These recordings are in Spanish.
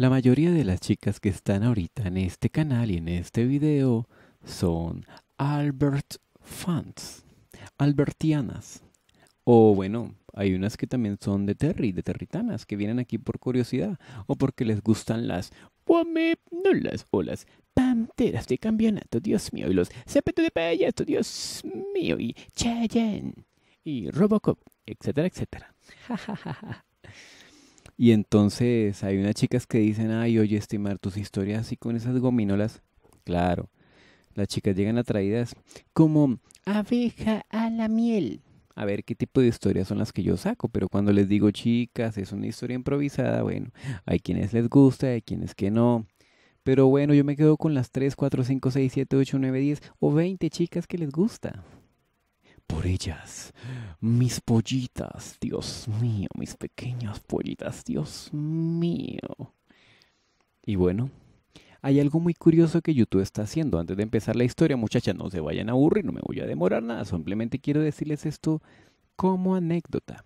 La mayoría de las chicas que están ahorita en este canal y en este video son Albert fans, albertianas. O bueno, hay unas que también son de Terry, de territanas, que vienen aquí por curiosidad o porque les gustan las no las panteras de campeonato, Dios mío, y los zapatos de payaso, Dios mío, y Cheyenne, y Robocop, etcétera, etcétera. Y entonces hay unas chicas que dicen, ay, oye, estimar tus historias así con esas gominolas. Claro, las chicas llegan atraídas como abeja a la miel. A ver qué tipo de historias son las que yo saco, pero cuando les digo chicas, es una historia improvisada, bueno, hay quienes les gusta, hay quienes que no. Pero bueno, yo me quedo con las 3, 4, 5, 6, 7, 8, 9, 10 o 20 chicas que les gusta por ellas. Mis pollitas, Dios mío, mis pequeñas pollitas, Dios mío. Y bueno, hay algo muy curioso que YouTube está haciendo. Antes de empezar la historia, muchachas, no se vayan a aburrir, no me voy a demorar nada. Simplemente quiero decirles esto como anécdota.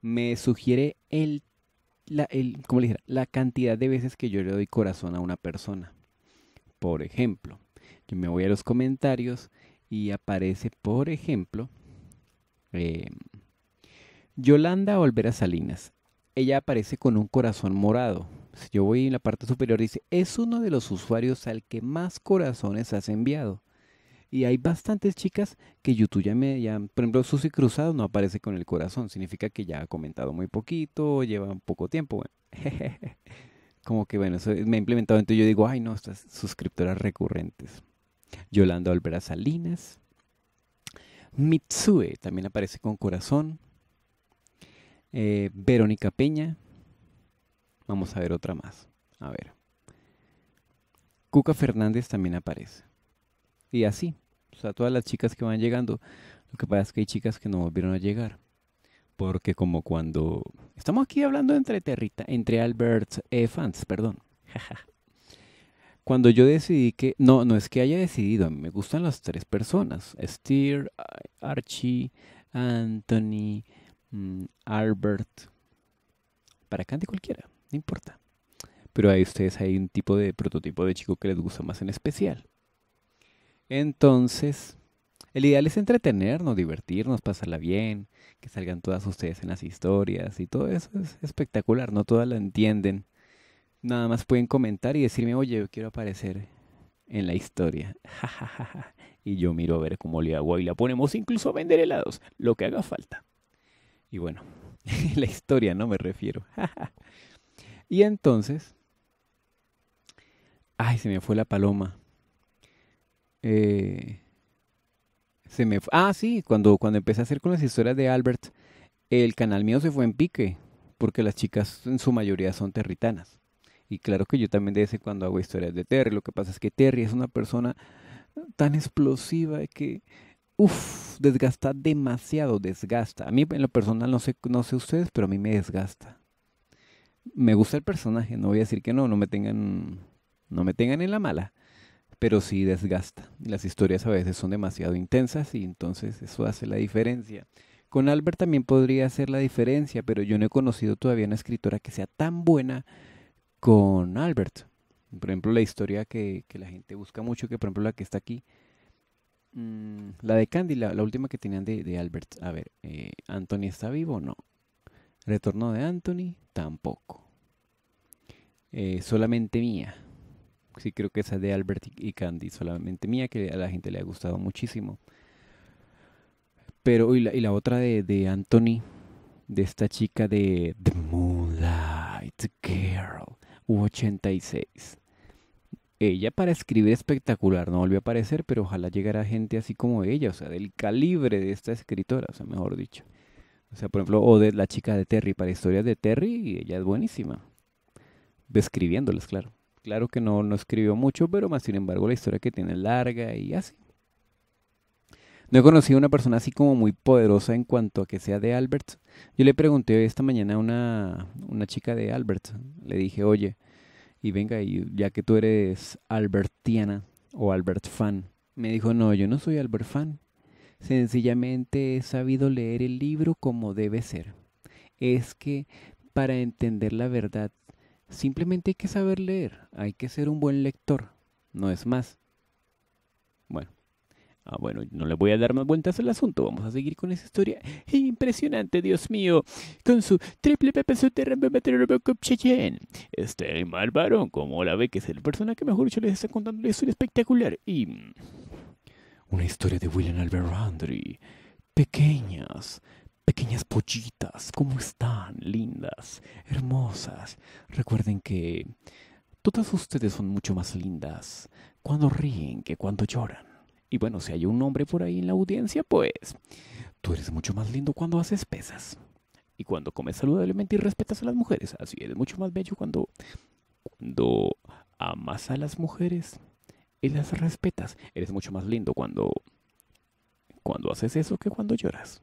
Me sugiere el, la, el, la cantidad de veces que yo le doy corazón a una persona. Por ejemplo, yo me voy a los comentarios y aparece, por ejemplo, em, Yolanda Olvera Salinas. Ella aparece con un corazón morado. Si yo voy en la parte superior, dice, es uno de los usuarios al que más corazones has enviado. Y hay bastantes chicas que YouTube ya me... Ya, por ejemplo, Susy Cruzado no aparece con el corazón. Significa que ya ha comentado muy poquito, lleva un poco tiempo. Como que, bueno, eso me ha implementado. Entonces yo digo, ay, no, estas suscriptoras recurrentes. Yolanda Olvera Salinas. Mitsue también aparece con corazón. Eh, Verónica Peña. Vamos a ver otra más. A ver. Cuca Fernández también aparece. Y así. O sea, todas las chicas que van llegando. Lo que pasa es que hay chicas que no volvieron a llegar. Porque como cuando... Estamos aquí hablando entre, territa, entre Albert eh, fans, perdón. cuando yo decidí que, no, no es que haya decidido, a mí me gustan las tres personas, Steer, Archie, Anthony, mm, Albert, para Candy cualquiera, no importa. Pero ahí ustedes hay un tipo de prototipo de chico que les gusta más en especial. Entonces, el ideal es entretenernos, divertirnos, pasarla bien, que salgan todas ustedes en las historias y todo eso es espectacular, no todas la entienden. Nada más pueden comentar y decirme, oye, yo quiero aparecer en la historia. y yo miro a ver cómo le hago y la ponemos incluso a vender helados, lo que haga falta. Y bueno, la historia no me refiero. y entonces... Ay, se me fue la paloma. Eh, se me Ah, sí, cuando, cuando empecé a hacer con las historias de Albert, el canal mío se fue en pique, porque las chicas en su mayoría son territanas. Y claro que yo también de vez cuando hago historias de Terry. Lo que pasa es que Terry es una persona tan explosiva que, uff, desgasta demasiado, desgasta. A mí en lo personal no sé, no sé ustedes, pero a mí me desgasta. Me gusta el personaje, no voy a decir que no, no me tengan, no me tengan en la mala, pero sí desgasta. Las historias a veces son demasiado intensas y entonces eso hace la diferencia. Con Albert también podría hacer la diferencia, pero yo no he conocido todavía una escritora que sea tan buena con Albert. Por ejemplo, la historia que, la gente busca mucho, que por ejemplo la que está aquí, mm, la de Candy, la, última que tenían de, Albert. A ver, eh, ¿Anthony está vivo o no? Retorno de Anthony, tampoco. Eh, solamente mía. Sí, creo que esa de Albert y Candy, solamente mía, que a la gente le ha gustado muchísimo. Pero, y la, otra de, de Anthony, de esta chica de The Moonlight Girl u 86. Ella para escribir espectacular no volvió a aparecer, pero ojalá llegara gente así como ella, o sea, del calibre de esta escritora, o sea, mejor dicho. O sea, por ejemplo, Odette, la chica de Terry, para historias de Terry, ella es buenísima. describiéndoles, claro. Claro que no, no escribió mucho, pero más sin embargo la historia que tiene es larga y así. No he conocido a una persona así como muy poderosa en cuanto a que sea de Albert. Yo le pregunté esta mañana a una, chica de Albert. Le dije, oye, y venga, y ya que tú eres Albertiana o Albert fan, me dijo, no, yo no soy Albert fan. Sencillamente he sabido leer el libro como debe ser. Es que para entender la verdad, simplemente hay que saber leer, hay que ser un buen lector, no es más. Bueno, bueno, no le voy a dar más vueltas al asunto. Vamos a seguir con esa historia impresionante, Dios mío. Con su triple pepe Este mal varón, como la ve, que es el personaje mejor yo les está contando una historia espectacular. Y. Una historia de William Albert Andry. Pequeñas, pequeñas pollitas. ¿Cómo están? Lindas, hermosas. Recuerden que. Todas ustedes son mucho más lindas cuando ríen que cuando lloran. Y bueno, si hay un hombre por ahí en la audiencia, pues tú eres mucho más lindo cuando haces pesas. Y cuando comes saludablemente y respetas a las mujeres. Así eres mucho más bello cuando, amas a las mujeres y las respetas. Eres mucho más lindo cuando, cuando haces eso que cuando lloras.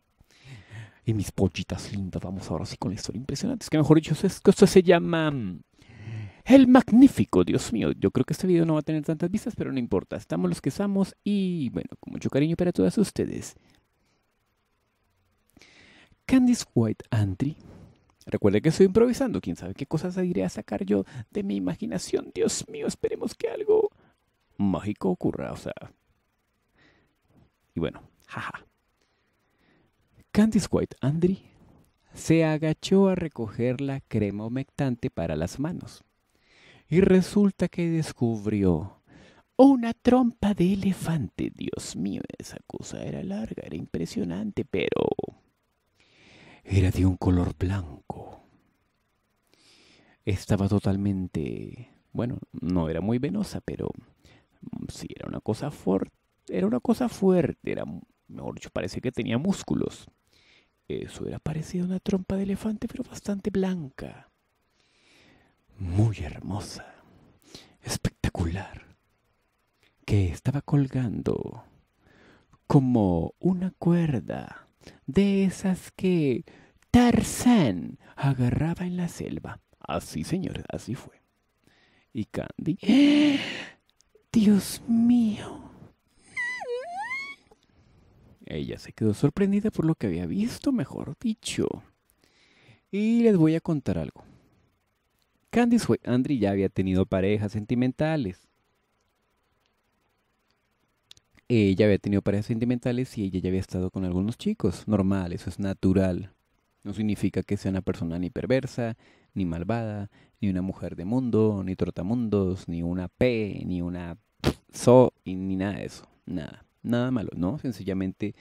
Y mis pollitas lindas, vamos ahora sí con la historia impresionante. Es que mejor dicho, esto se llama el magnífico, Dios mío. Yo creo que este video no va a tener tantas vistas, pero no importa. Estamos los que estamos y bueno, con mucho cariño para todas ustedes. Candice White Andri. Recuerda que estoy improvisando. Quién sabe qué cosas iré a sacar yo de mi imaginación. Dios mío, esperemos que algo mágico ocurra. O sea. Y bueno, jaja. Candice White Andri se agachó a recoger la crema humectante para las manos y resulta que descubrió una trompa de elefante. Dios mío, esa cosa era larga, era impresionante, pero era de un color blanco. Estaba totalmente, bueno, no era muy venosa, pero mm, sí era una cosa fuerte, era una cosa fuerte, era mejor dicho, parece que tenía músculos. Eso era parecido a una trompa de elefante, pero bastante blanca muy hermosa, espectacular, que estaba colgando como una cuerda de esas que Tarzán agarraba en la selva. Así, señor, así fue. Y Candy... Dios mío. Ella se quedó sorprendida por lo que había visto, mejor dicho. Y les voy a contar algo. Candice Andri ya había tenido parejas sentimentales. Ella había tenido parejas sentimentales y ella ya había estado con algunos chicos. Normal, eso es natural. No significa que sea una persona ni perversa, ni malvada, ni una mujer de mundo, ni trotamundos, ni una P, ni una so, ni nada de eso. Nada, nada malo, ¿no? Sencillamente,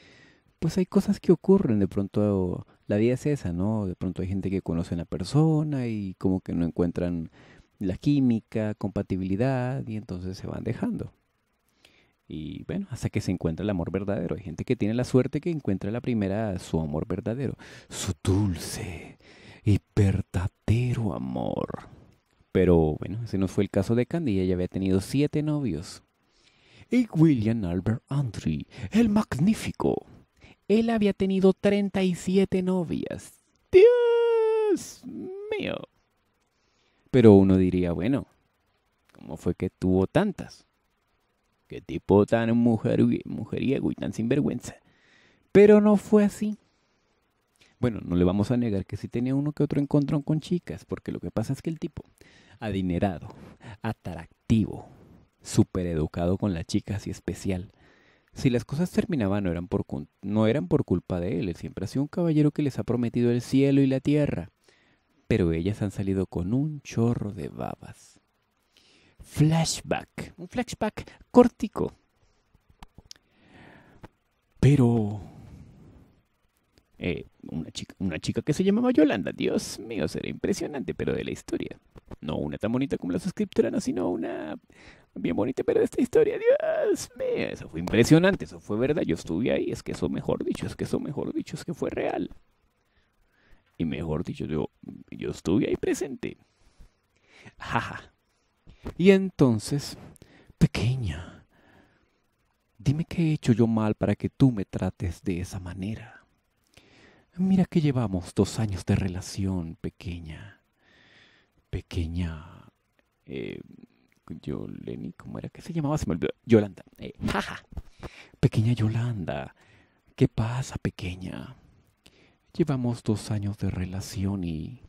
pues hay cosas que ocurren de pronto la vida es esa, ¿no? De pronto hay gente que conoce a una persona y como que no encuentran la química, compatibilidad y entonces se van dejando. Y bueno, hasta que se encuentra el amor verdadero. Hay gente que tiene la suerte que encuentra la primera su amor verdadero, su dulce y verdadero amor. Pero bueno, ese no fue el caso de Candy, ella había tenido siete novios. Y William Albert Andre, el magnífico él había tenido 37 novias. Dios mío. Pero uno diría, bueno, ¿cómo fue que tuvo tantas? Qué tipo tan mujer, mujeriego y tan sinvergüenza. Pero no fue así. Bueno, no le vamos a negar que sí tenía uno que otro encuentro con chicas, porque lo que pasa es que el tipo, adinerado, atractivo, súper educado con las chicas y especial, si las cosas terminaban no eran, por, no eran por culpa de él, él siempre ha sido un caballero que les ha prometido el cielo y la tierra, pero ellas han salido con un chorro de babas. Flashback, un flashback córtico. Pero... Eh, una, chica, una chica que se llamaba Yolanda, Dios mío, será impresionante, pero de la historia. No una tan bonita como las no sino una bien bonita, pero esta historia, Dios mío, eso fue impresionante, eso fue verdad, yo estuve ahí, es que eso mejor dicho, es que eso mejor dicho, es que fue real. Y mejor dicho, yo, yo estuve ahí presente. Jaja. Y entonces, pequeña, dime qué he hecho yo mal para que tú me trates de esa manera. Mira que llevamos dos años de relación, pequeña. Pequeña. Eh, Yoleni, ¿cómo era que se llamaba? Se me olvidó. Yolanda. Eh. Pequeña Yolanda. ¿Qué pasa, pequeña? Llevamos dos años de relación y...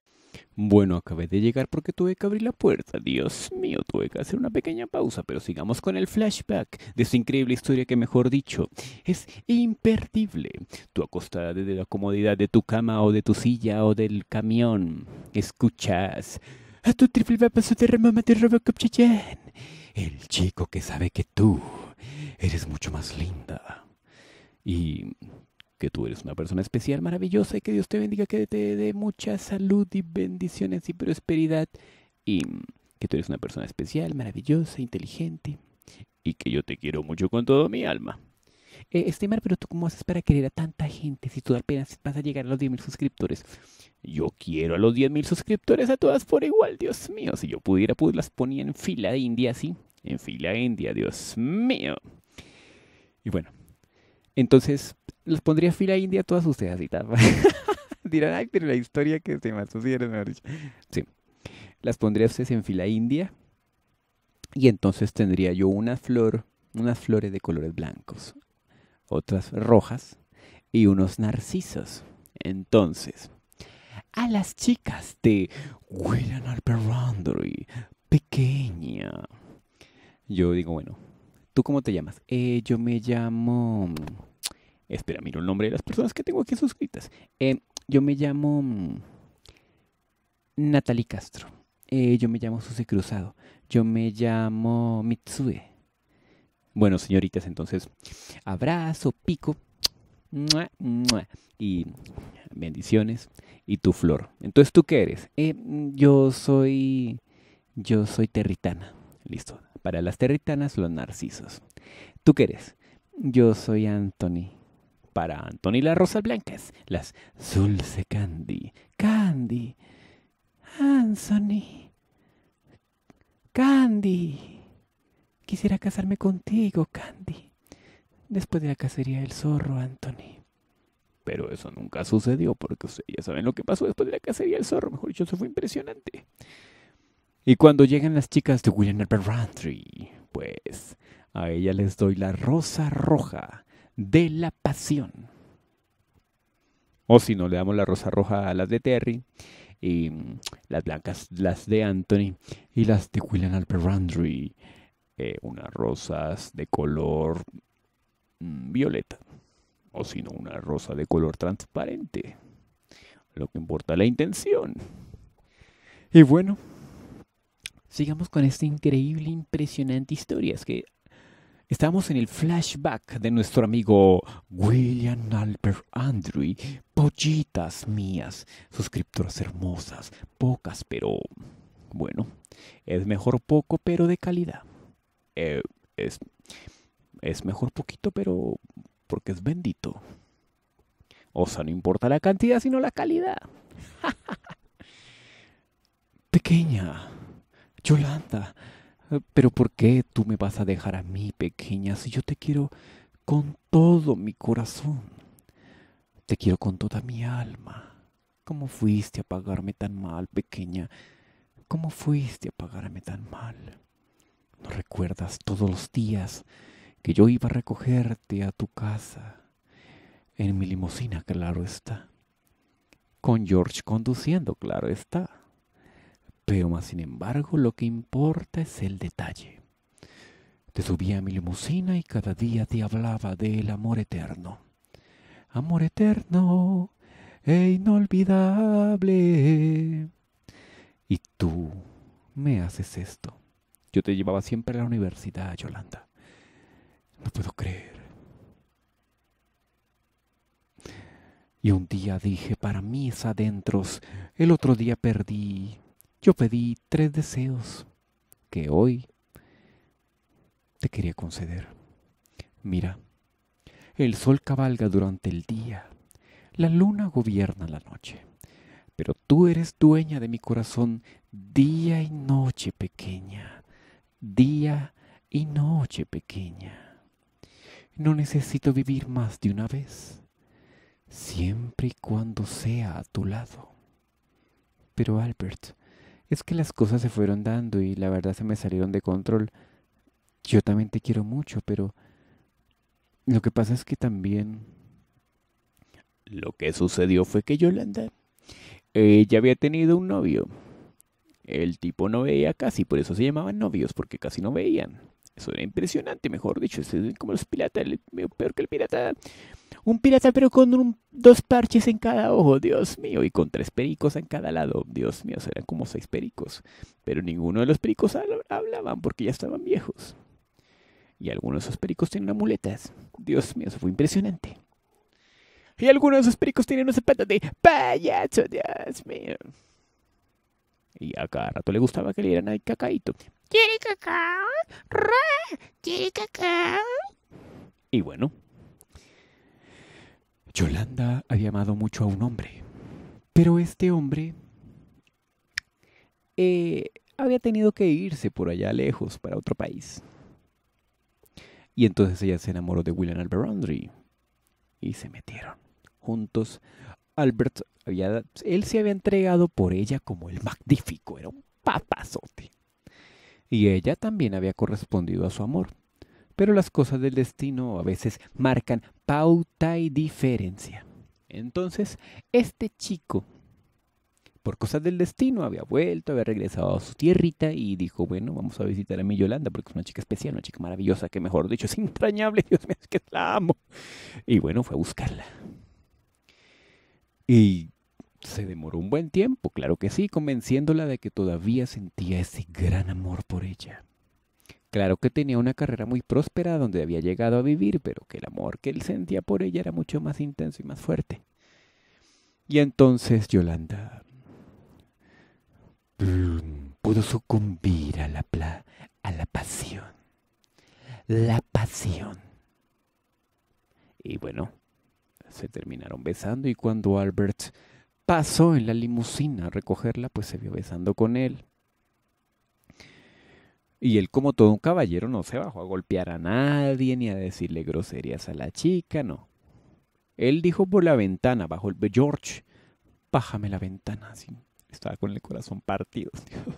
Bueno, acabé de llegar porque tuve que abrir la puerta. Dios mío, tuve que hacer una pequeña pausa, pero sigamos con el flashback de su increíble historia que, mejor dicho, es imperdible. Tú acostada desde la comodidad de tu cama o de tu silla o del camión, escuchas a tu triple va paso de El chico que sabe que tú eres mucho más linda. Y que tú eres una persona especial, maravillosa, y que Dios te bendiga, que te dé mucha salud y bendiciones y prosperidad. Y que tú eres una persona especial, maravillosa, inteligente. Y que yo te quiero mucho con todo mi alma. Eh, estimar, pero tú cómo haces para querer a tanta gente si tú apenas vas a llegar a los 10.000 suscriptores. Yo quiero a los 10.000 suscriptores a todas por igual, Dios mío. Si yo pudiera, pues las ponía en fila de India, sí. En fila India, Dios mío. Y bueno, entonces las pondría en fila de India todas ustedes así, Dirán, ay, pero la historia que se me Sí, las pondría ustedes en fila India. Y entonces tendría yo una flor, unas flores de colores blancos otras rojas y unos narcisos. Entonces, a las chicas de William Alperandry, pequeña. Yo digo, bueno, ¿tú cómo te llamas? Eh, yo me llamo... Espera, miro el nombre de las personas que tengo aquí suscritas. Eh, yo me llamo... Natalie Castro. Eh, yo me llamo Susi Cruzado. Yo me llamo Mitsue. Bueno, señoritas, entonces, abrazo, pico y bendiciones y tu flor. Entonces, ¿tú qué eres? Eh, yo soy, yo soy territana. Listo. Para las territanas, los narcisos. ¿Tú qué eres? Yo soy Anthony. Para Anthony, las rosas blancas, las dulce candy, candy, Anthony, candy. Quisiera casarme contigo, Candy. Después de la cacería del zorro, Anthony. Pero eso nunca sucedió, porque ustedes ya saben lo que pasó después de la cacería del zorro. Mejor dicho, eso fue impresionante. Y cuando llegan las chicas de William Herbert pues a ella les doy la rosa roja de la pasión. O si no, le damos la rosa roja a las de Terry, y mm, las blancas las de Anthony, y las de William Alper eh, unas rosas de color mm, violeta o sino una rosa de color transparente. Lo que importa la intención. Y bueno, sigamos con esta increíble, impresionante historia. Es que estamos en el flashback de nuestro amigo William Albert Andrew. Pollitas mías, suscriptoras hermosas, pocas, pero bueno, es mejor poco, pero de calidad. Eh, es, es mejor poquito, pero porque es bendito. O sea, no importa la cantidad, sino la calidad. pequeña, Yolanda, pero ¿por qué tú me vas a dejar a mí, pequeña, si yo te quiero con todo mi corazón? Te quiero con toda mi alma. ¿Cómo fuiste a pagarme tan mal, pequeña? ¿Cómo fuiste a pagarme tan mal? ¿No recuerdas todos los días que yo iba a recogerte a tu casa? En mi limusina, claro está. Con George conduciendo, claro está. Pero más sin embargo, lo que importa es el detalle. Te subía a mi limusina y cada día te hablaba del amor eterno. Amor eterno e inolvidable. Y tú me haces esto. Yo te llevaba siempre a la universidad, Yolanda. No puedo creer. Y un día dije, para mis adentros, el otro día perdí, yo pedí tres deseos que hoy te quería conceder. Mira, el sol cabalga durante el día, la luna gobierna la noche, pero tú eres dueña de mi corazón día y noche pequeña día y noche, pequeña. No necesito vivir más de una vez, siempre y cuando sea a tu lado. Pero Albert, es que las cosas se fueron dando y la verdad se me salieron de control. Yo también te quiero mucho, pero lo que pasa es que también... Lo que sucedió fue que Yolanda... Ella había tenido un novio el tipo no veía casi, por eso se llamaban novios, porque casi no veían. Eso era impresionante, mejor dicho, es como los piratas, peor que el pirata. Un pirata pero con dos parches en cada ojo, Dios mío, y con tres pericos en cada lado, Dios mío, eran como seis pericos. Pero ninguno de los pericos hablaban porque ya estaban viejos. Y algunos de esos pericos tienen amuletas. Dios mío, eso fue impresionante. Y algunos de esos pericos tienen unos zapatos de ¡Payacho! Dios mío. Y a cada rato le gustaba que le dieran el cacaíto. cacao? cacao? Y bueno, Yolanda había amado mucho a un hombre, pero este hombre eh, había tenido que irse por allá lejos para otro país. Y entonces ella se enamoró de William Alberandri y se metieron juntos Albert, había, pues, él se había entregado por ella como el magnífico, era un papazote. Y ella también había correspondido a su amor. Pero las cosas del destino a veces marcan pauta y diferencia. Entonces, este chico, por cosas del destino, había vuelto, había regresado a su tierrita y dijo, bueno, vamos a visitar a mi Yolanda porque es una chica especial, una chica maravillosa, que mejor dicho, es entrañable, Dios mío, es que la amo. Y bueno, fue a buscarla. Y se demoró un buen tiempo, claro que sí, convenciéndola de que todavía sentía ese gran amor por ella. Claro que tenía una carrera muy próspera donde había llegado a vivir, pero que el amor que él sentía por ella era mucho más intenso y más fuerte. Y entonces Yolanda pudo sucumbir a la, pla a la pasión. La pasión. Y bueno, se terminaron besando y cuando Albert pasó en la limusina a recogerla, pues se vio besando con él. Y él, como todo un caballero, no se bajó a golpear a nadie ni a decirle groserías a la chica, no. Él dijo por la ventana, bajo el George, bájame la ventana, Estaba con el corazón partido, Dios mío.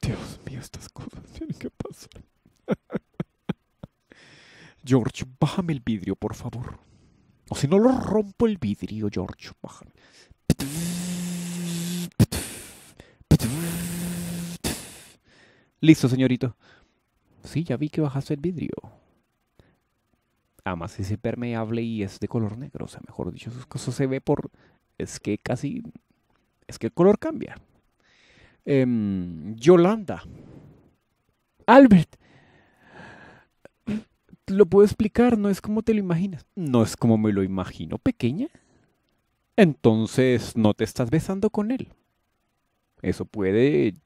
Dios mío, estas cosas tienen que pasar. George, bájame el vidrio, por favor. O si no, lo rompo el vidrio, George, bájame. Listo, señorito. Sí, ya vi que bajaste el vidrio. Además es impermeable y es de color negro. O sea, mejor dicho, sus cosas se ve por... Es que casi... Es que el color cambia. Em, Yolanda. Albert, lo puedo explicar, no es como te lo imaginas. No es como me lo imagino, pequeña. Entonces no te estás besando con él. Eso puede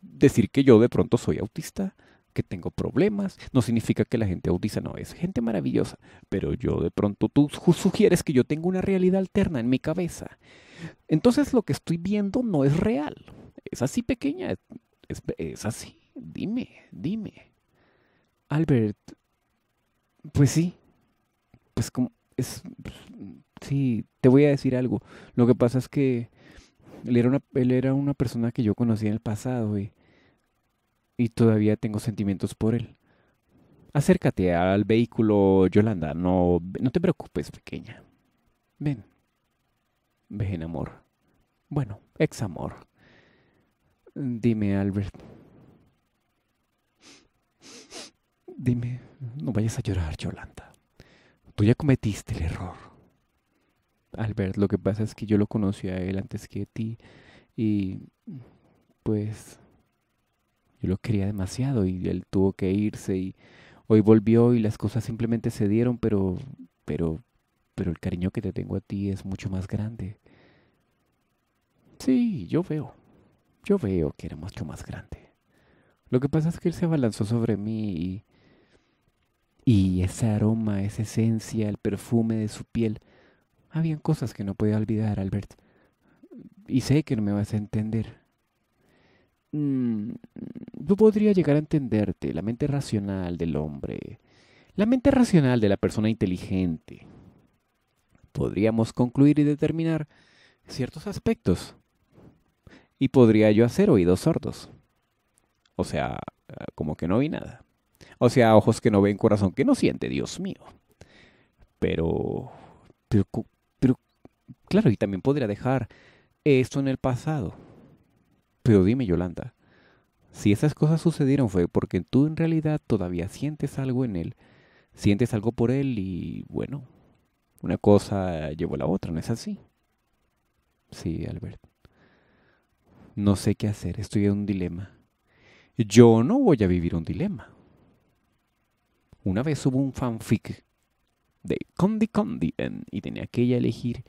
decir que yo de pronto soy autista, que tengo problemas. No significa que la gente autista no es gente maravillosa, pero yo de pronto tú sugieres que yo tengo una realidad alterna en mi cabeza. Entonces lo que estoy viendo no es real. Es así pequeña, es, es así. Dime, dime. Albert, pues sí. Pues como es sí, te voy a decir algo. Lo que pasa es que él era una él era una persona que yo conocí en el pasado y y todavía tengo sentimientos por él. Acércate al vehículo, Yolanda. No, no te preocupes, pequeña. Ven. Ven, amor. Bueno, ex amor. Dime, Albert. Dime, no vayas a llorar, Yolanda. Tú ya cometiste el error. Albert, lo que pasa es que yo lo conocí a él antes que a ti y pues yo lo quería demasiado y él tuvo que irse y hoy volvió y las cosas simplemente se dieron, pero pero pero el cariño que te tengo a ti es mucho más grande. Sí, yo veo. Yo veo que era mucho más grande. Lo que pasa es que él se abalanzó sobre mí y y ese aroma, esa esencia, el perfume de su piel, habían cosas que no podía olvidar, Albert. Y sé que no me vas a entender. Mm, yo podría llegar a entenderte, la mente racional del hombre, la mente racional de la persona inteligente. Podríamos concluir y determinar ciertos aspectos. Y podría yo hacer oídos sordos. O sea, como que no vi nada. O sea, ojos que no ven, corazón que no siente, Dios mío. Pero, pero, claro, y también podría dejar esto en el pasado. Pero dime, Yolanda, si esas cosas sucedieron fue porque tú en realidad todavía sientes algo en él, sientes algo por él y bueno, una cosa llevó a la otra, ¿no es así? Sí, Albert. No sé qué hacer, estoy en un dilema. Yo no voy a vivir un dilema. Una vez hubo un fanfic de Condi Condi y tenía que ella elegir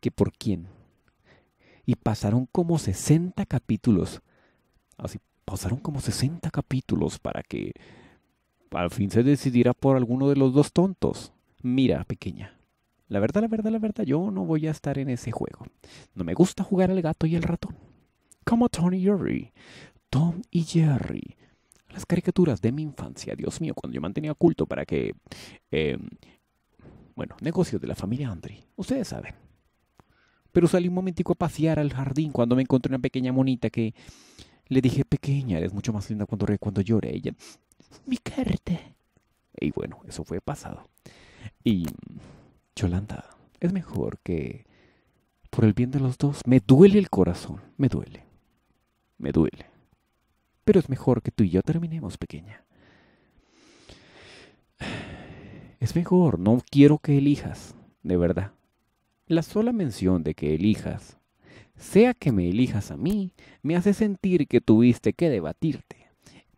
que por quién. Y pasaron como 60 capítulos. Así, pasaron como 60 capítulos para que al fin se decidiera por alguno de los dos tontos. Mira, pequeña. La verdad, la verdad, la verdad, yo no voy a estar en ese juego. No me gusta jugar al gato y el ratón. Como Tony Jerry. Tom y Jerry. Las caricaturas de mi infancia, Dios mío, cuando yo mantenía oculto para que... Em, bueno, negocios de la familia Andri, ustedes saben. Pero salí un momentico a pasear al jardín cuando me encontré una pequeña monita que... Le dije, pequeña, eres mucho más linda cuando cuando llora. Ella, mi carta. Y bueno, eso fue pasado. Y, Yolanda, es mejor que, por el bien de los dos, me duele el corazón, me duele, me duele. Pero es mejor que tú y yo terminemos, pequeña. Es mejor, no quiero que elijas, de verdad. La sola mención de que elijas, sea que me elijas a mí, me hace sentir que tuviste que debatirte.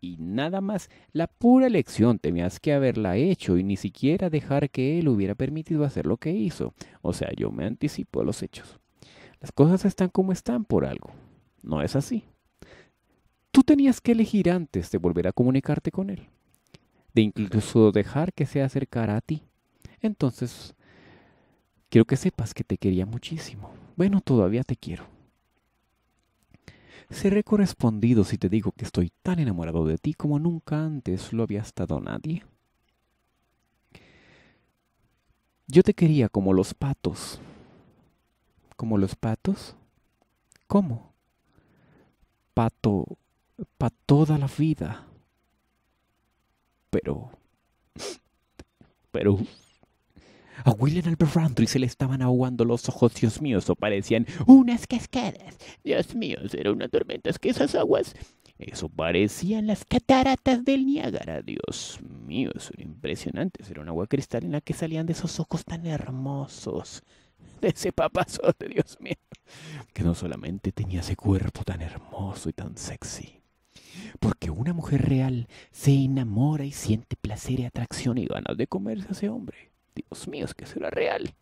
Y nada más, la pura elección tenías que haberla hecho y ni siquiera dejar que él hubiera permitido hacer lo que hizo. O sea, yo me anticipo a los hechos. Las cosas están como están por algo. No es así tú tenías que elegir antes de volver a comunicarte con él, de incluso dejar que se acercara a ti. Entonces, quiero que sepas que te quería muchísimo. Bueno, todavía te quiero. Seré correspondido si te digo que estoy tan enamorado de ti como nunca antes lo había estado nadie. Yo te quería como los patos. ¿Como los patos? ¿Cómo? Pato para toda la vida. Pero. Pero. A William Albert y se le estaban ahogando los ojos, Dios mío, Eso parecían unas cascadas. Dios mío, era una tormenta, es que esas aguas. Eso parecían las cataratas del Niágara, Dios mío, eso era impresionante. Era un agua cristalina que salían de esos ojos tan hermosos, de ese papazote, Dios mío, que no solamente tenía ese cuerpo tan hermoso y tan sexy, porque una mujer real se enamora y siente placer y atracción y ganas de comerse a ese hombre. Dios mío, es que será real.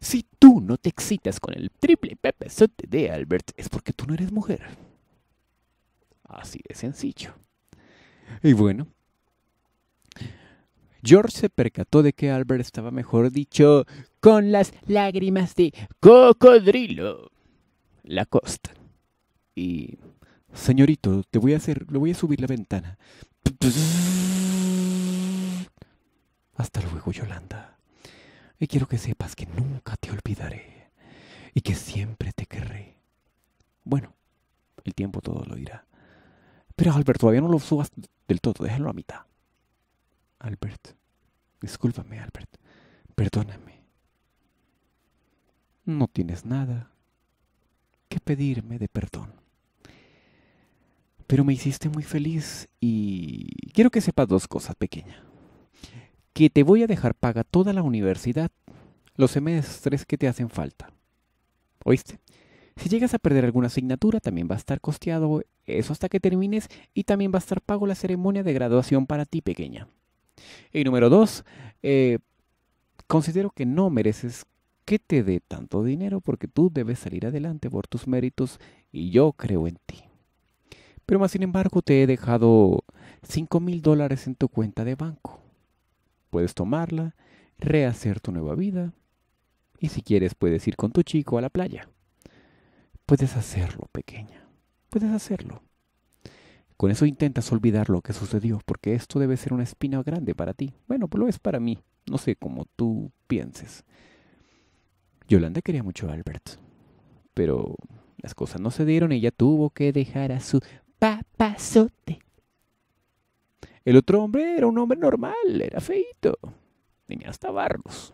Si tú no te excitas con el triple pepe de Albert, es porque tú no eres mujer. Así de sencillo. Y bueno, George se percató de que Albert estaba, mejor dicho, con las lágrimas de cocodrilo. la costa. Y Señorito, te voy a hacer, le voy a subir la ventana. Hasta luego, Yolanda. Y quiero que sepas que nunca te olvidaré y que siempre te querré. Bueno, el tiempo todo lo dirá. Pero Albert, todavía no lo subas del todo, déjalo a mitad. Albert, discúlpame, Albert. Perdóname. No tienes nada que pedirme de perdón pero me hiciste muy feliz y quiero que sepas dos cosas, pequeña. Que te voy a dejar paga toda la universidad, los semestres que te hacen falta. ¿Oíste? Si llegas a perder alguna asignatura, también va a estar costeado eso hasta que termines y también va a estar pago la ceremonia de graduación para ti, pequeña. Y número dos, eh, considero que no mereces que te dé tanto dinero porque tú debes salir adelante por tus méritos y yo creo en ti. Pero más sin embargo te he dejado 5 mil dólares en tu cuenta de banco. Puedes tomarla, rehacer tu nueva vida y si quieres puedes ir con tu chico a la playa. Puedes hacerlo, pequeña. Puedes hacerlo. Con eso intentas olvidar lo que sucedió, porque esto debe ser una espina grande para ti. Bueno, pues lo es para mí. No sé cómo tú pienses. Yolanda quería mucho a Albert, pero las cosas no se dieron y ella tuvo que dejar a su papazote. El otro hombre era un hombre normal, era feito, tenía hasta barros,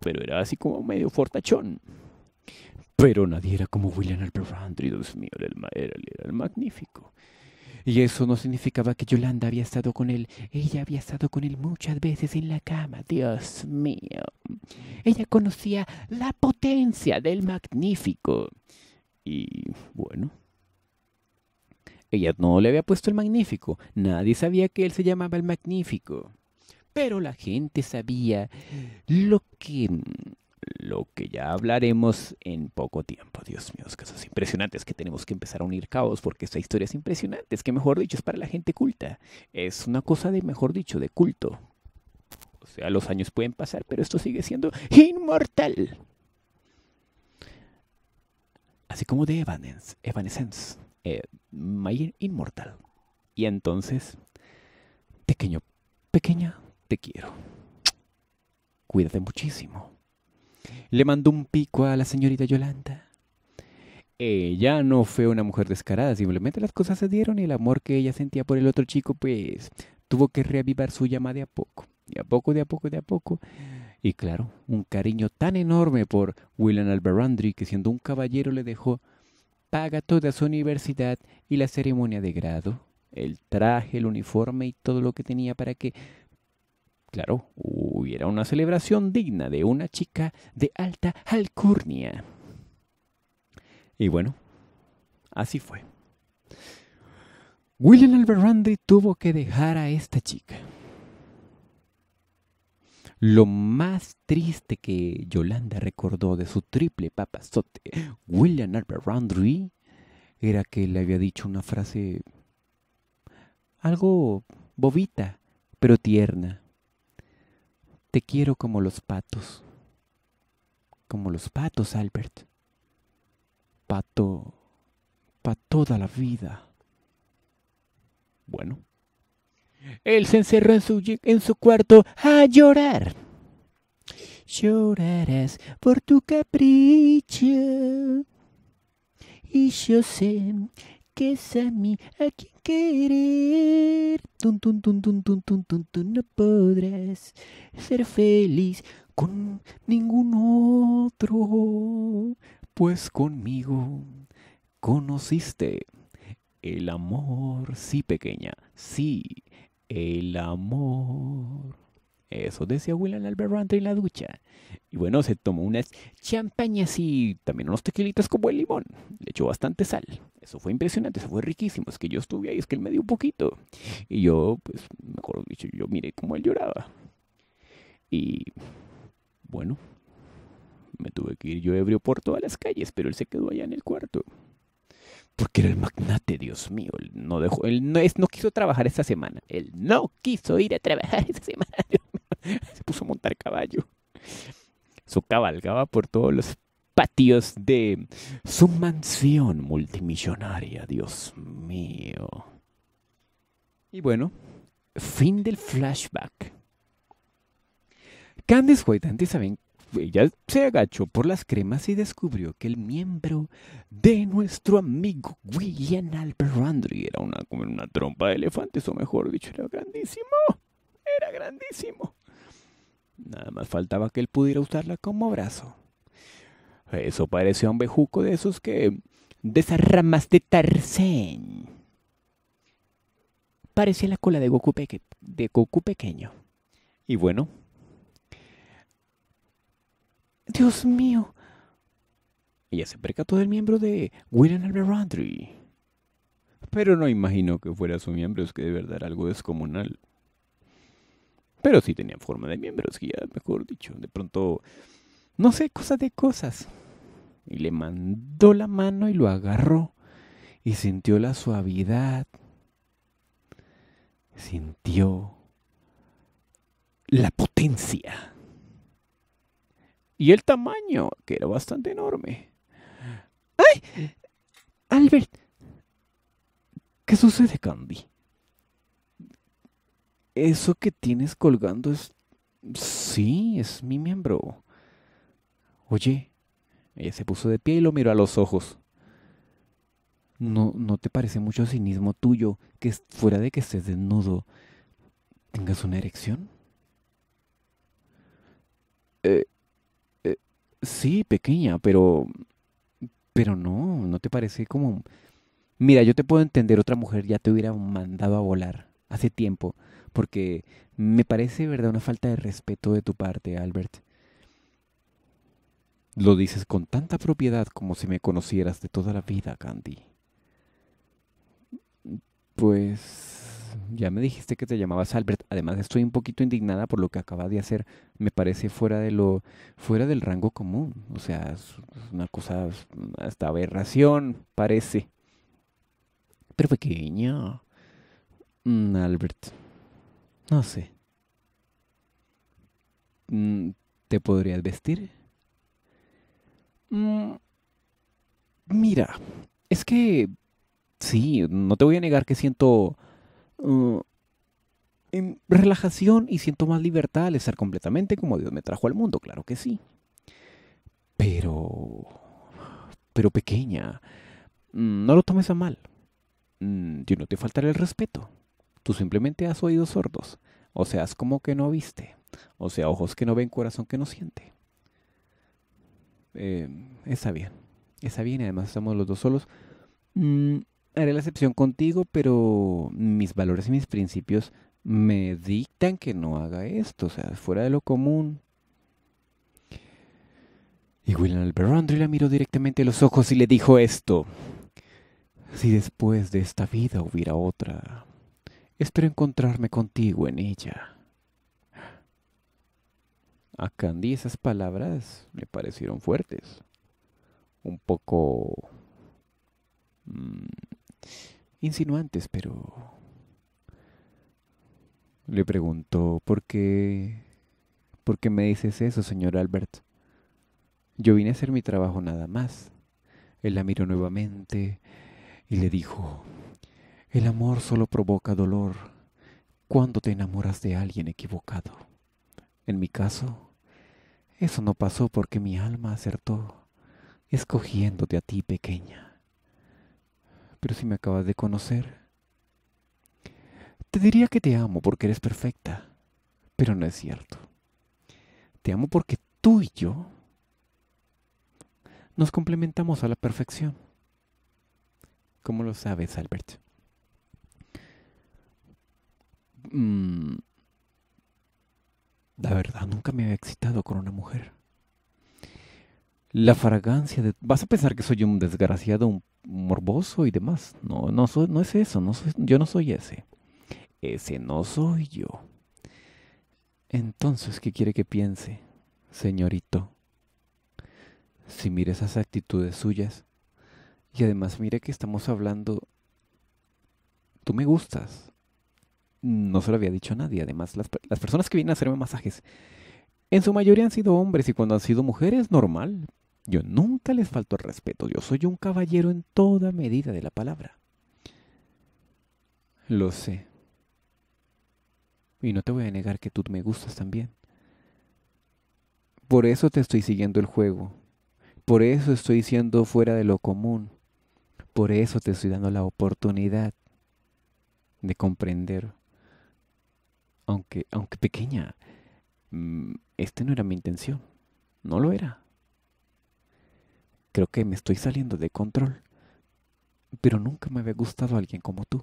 pero era así como medio fortachón. Pero nadie era como William Albert Dios mío, el, era el magnífico. Y eso no significaba que Yolanda había estado con él. Ella había estado con él muchas veces en la cama, Dios mío. Ella conocía la potencia del magnífico. Y bueno, ella no le había puesto el magnífico. Nadie sabía que él se llamaba el magnífico. Pero la gente sabía lo que lo que ya hablaremos en poco tiempo. Dios mío, cosas impresionantes que tenemos que empezar a unir caos. porque esta historia es impresionante. Es que, mejor dicho, es para la gente culta. Es una cosa de, mejor dicho, de culto. O sea, los años pueden pasar, pero esto sigue siendo inmortal. Así como de Evanescence eh, Inmortal. Y entonces, pequeño, pequeña, te quiero. Cuídate muchísimo. Le mandó un pico a la señorita Yolanda. Ella no fue una mujer descarada, simplemente las cosas se dieron y el amor que ella sentía por el otro chico, pues tuvo que reavivar su llama de a poco, de a poco, de a poco, de a poco. Y claro, un cariño tan enorme por William Alberandri que siendo un caballero le dejó paga toda su universidad y la ceremonia de grado, el traje, el uniforme y todo lo que tenía para que, claro, hubiera una celebración digna de una chica de alta alcurnia. Y bueno, así fue. William Alberrande tuvo que dejar a esta chica. Lo más triste que Yolanda recordó de su triple papazote, William Albert roundry era que le había dicho una frase algo bobita, pero tierna. Te quiero como los patos. Como los patos, Albert. Pato. Pa' toda la vida. Bueno, él se encerró en su, cuarto a llorar. Llorarás por tu capricho. Y yo sé que es a mí a quien querer. Tun, tun, tun, tun, tun, tun, no podrás ser feliz con ningún otro, pues conmigo conociste el amor, sí pequeña, sí el amor. Eso decía William Alberrante en la ducha. Y bueno, se tomó unas champañas y también unos tequilitas con buen limón. Le echó bastante sal. Eso fue impresionante, eso fue riquísimo. Es que yo estuve ahí, es que él me dio un poquito. Y yo, pues, mejor dicho, yo miré cómo él lloraba. Y bueno, me tuve que ir yo ebrio por todas las calles, pero él se quedó allá en el cuarto. Porque era el magnate, Dios mío. no, dejó, él no, quiso trabajar esta semana. Él no quiso ir a trabajar esa semana. Se puso a montar caballo. Su cabalgaba por todos los patios de su mansión multimillonaria, Dios mío. Y bueno, fin del flashback. Candice White, antes saben ella se agachó por las cremas y descubrió que el miembro de nuestro amigo William Alberandri era una, una trompa de elefantes, o mejor dicho, era grandísimo. Era grandísimo. Nada más faltaba que él pudiera usarla como brazo. Eso parecía un bejuco de esos que... de esas ramas de Tarzán. Parecía la cola de de Goku pequeño. Y bueno, Dios mío. Ella se percató del miembro de William Albert Pero no imaginó que fuera su miembro, es que de verdad era algo descomunal. Pero sí tenía forma de miembros, que ya, mejor dicho, de pronto, no sé, cosa de cosas. Y le mandó la mano y lo agarró. Y sintió la suavidad. Sintió la potencia y el tamaño, que era bastante enorme. ¡Ay! Albert. ¿Qué sucede, Candy? Eso que tienes colgando es... Sí, es mi miembro. Oye, ella se puso de pie y lo miró a los ojos. No, ¿No te parece mucho cinismo tuyo que fuera de que estés desnudo, tengas una erección? Eh, Sí, pequeña, pero. Pero no, ¿no te parece como.? Mira, yo te puedo entender, otra mujer ya te hubiera mandado a volar hace tiempo, porque me parece, ¿verdad?, una falta de respeto de tu parte, Albert. Lo dices con tanta propiedad como si me conocieras de toda la vida, Candy. Pues ya me dijiste que te llamabas Albert. Además, estoy un poquito indignada por lo que acabas de hacer. Me parece fuera de lo, fuera del rango común. O sea, es una cosa hasta aberración, parece. Pero pequeño. Mm, Albert. No sé. Mm, ¿Te podrías vestir? Mm, mira, es que sí, no te voy a negar que siento Uh, en relajación y siento más libertad al estar completamente como Dios me trajo al mundo, claro que sí. Pero, pero pequeña, mm, no lo tomes a mal. Mm, yo no te faltaré el respeto. Tú simplemente has oídos sordos. O sea, es como que no viste. O sea, ojos que no ven, corazón que no siente. Eh, está bien. Está bien, además estamos los dos solos. Mm, haré la excepción contigo, pero mis valores y mis principios me dictan que no haga esto, o sea, fuera de lo común. Y William Alberandri la miró directamente a los ojos y le dijo esto. Si después de esta vida hubiera otra, espero encontrarme contigo en ella. A Candy esas palabras le parecieron fuertes, un poco mm, insinuantes, pero... Le preguntó, ¿por qué... ¿Por qué me dices eso, señor Albert? Yo vine a hacer mi trabajo nada más. Él la miró nuevamente y le dijo, el amor solo provoca dolor cuando te enamoras de alguien equivocado. En mi caso, eso no pasó porque mi alma acertó, escogiéndote a ti pequeña pero si me acabas de conocer. Te diría que te amo porque eres perfecta, pero no es cierto. Te amo porque tú y yo nos complementamos a la perfección. ¿Cómo lo sabes, Albert? Mm. la verdad, nunca me había excitado con una mujer la fragancia de... Vas a pensar que soy un desgraciado, un morboso y demás. No, no, no es eso, yo no soy ese. Ese no soy yo. Entonces, ¿qué quiere que piense, señorito? Si mire esas actitudes suyas, y además mire que estamos hablando, tú me gustas. No se lo había dicho a nadie. Además, las, las personas que vienen a hacerme masajes, en su mayoría han sido hombres y cuando han sido mujeres, normal. Yo nunca les falto el respeto. Yo soy un caballero en toda medida de la palabra. Lo sé. Y no te voy a negar que tú me gustas también. Por eso te estoy siguiendo el juego. Por eso estoy siendo fuera de lo común. Por eso te estoy dando la oportunidad de comprender. Aunque, aunque pequeña, mm, este no era mi intención. No lo era creo que me estoy saliendo de control. Pero nunca me había gustado alguien como tú.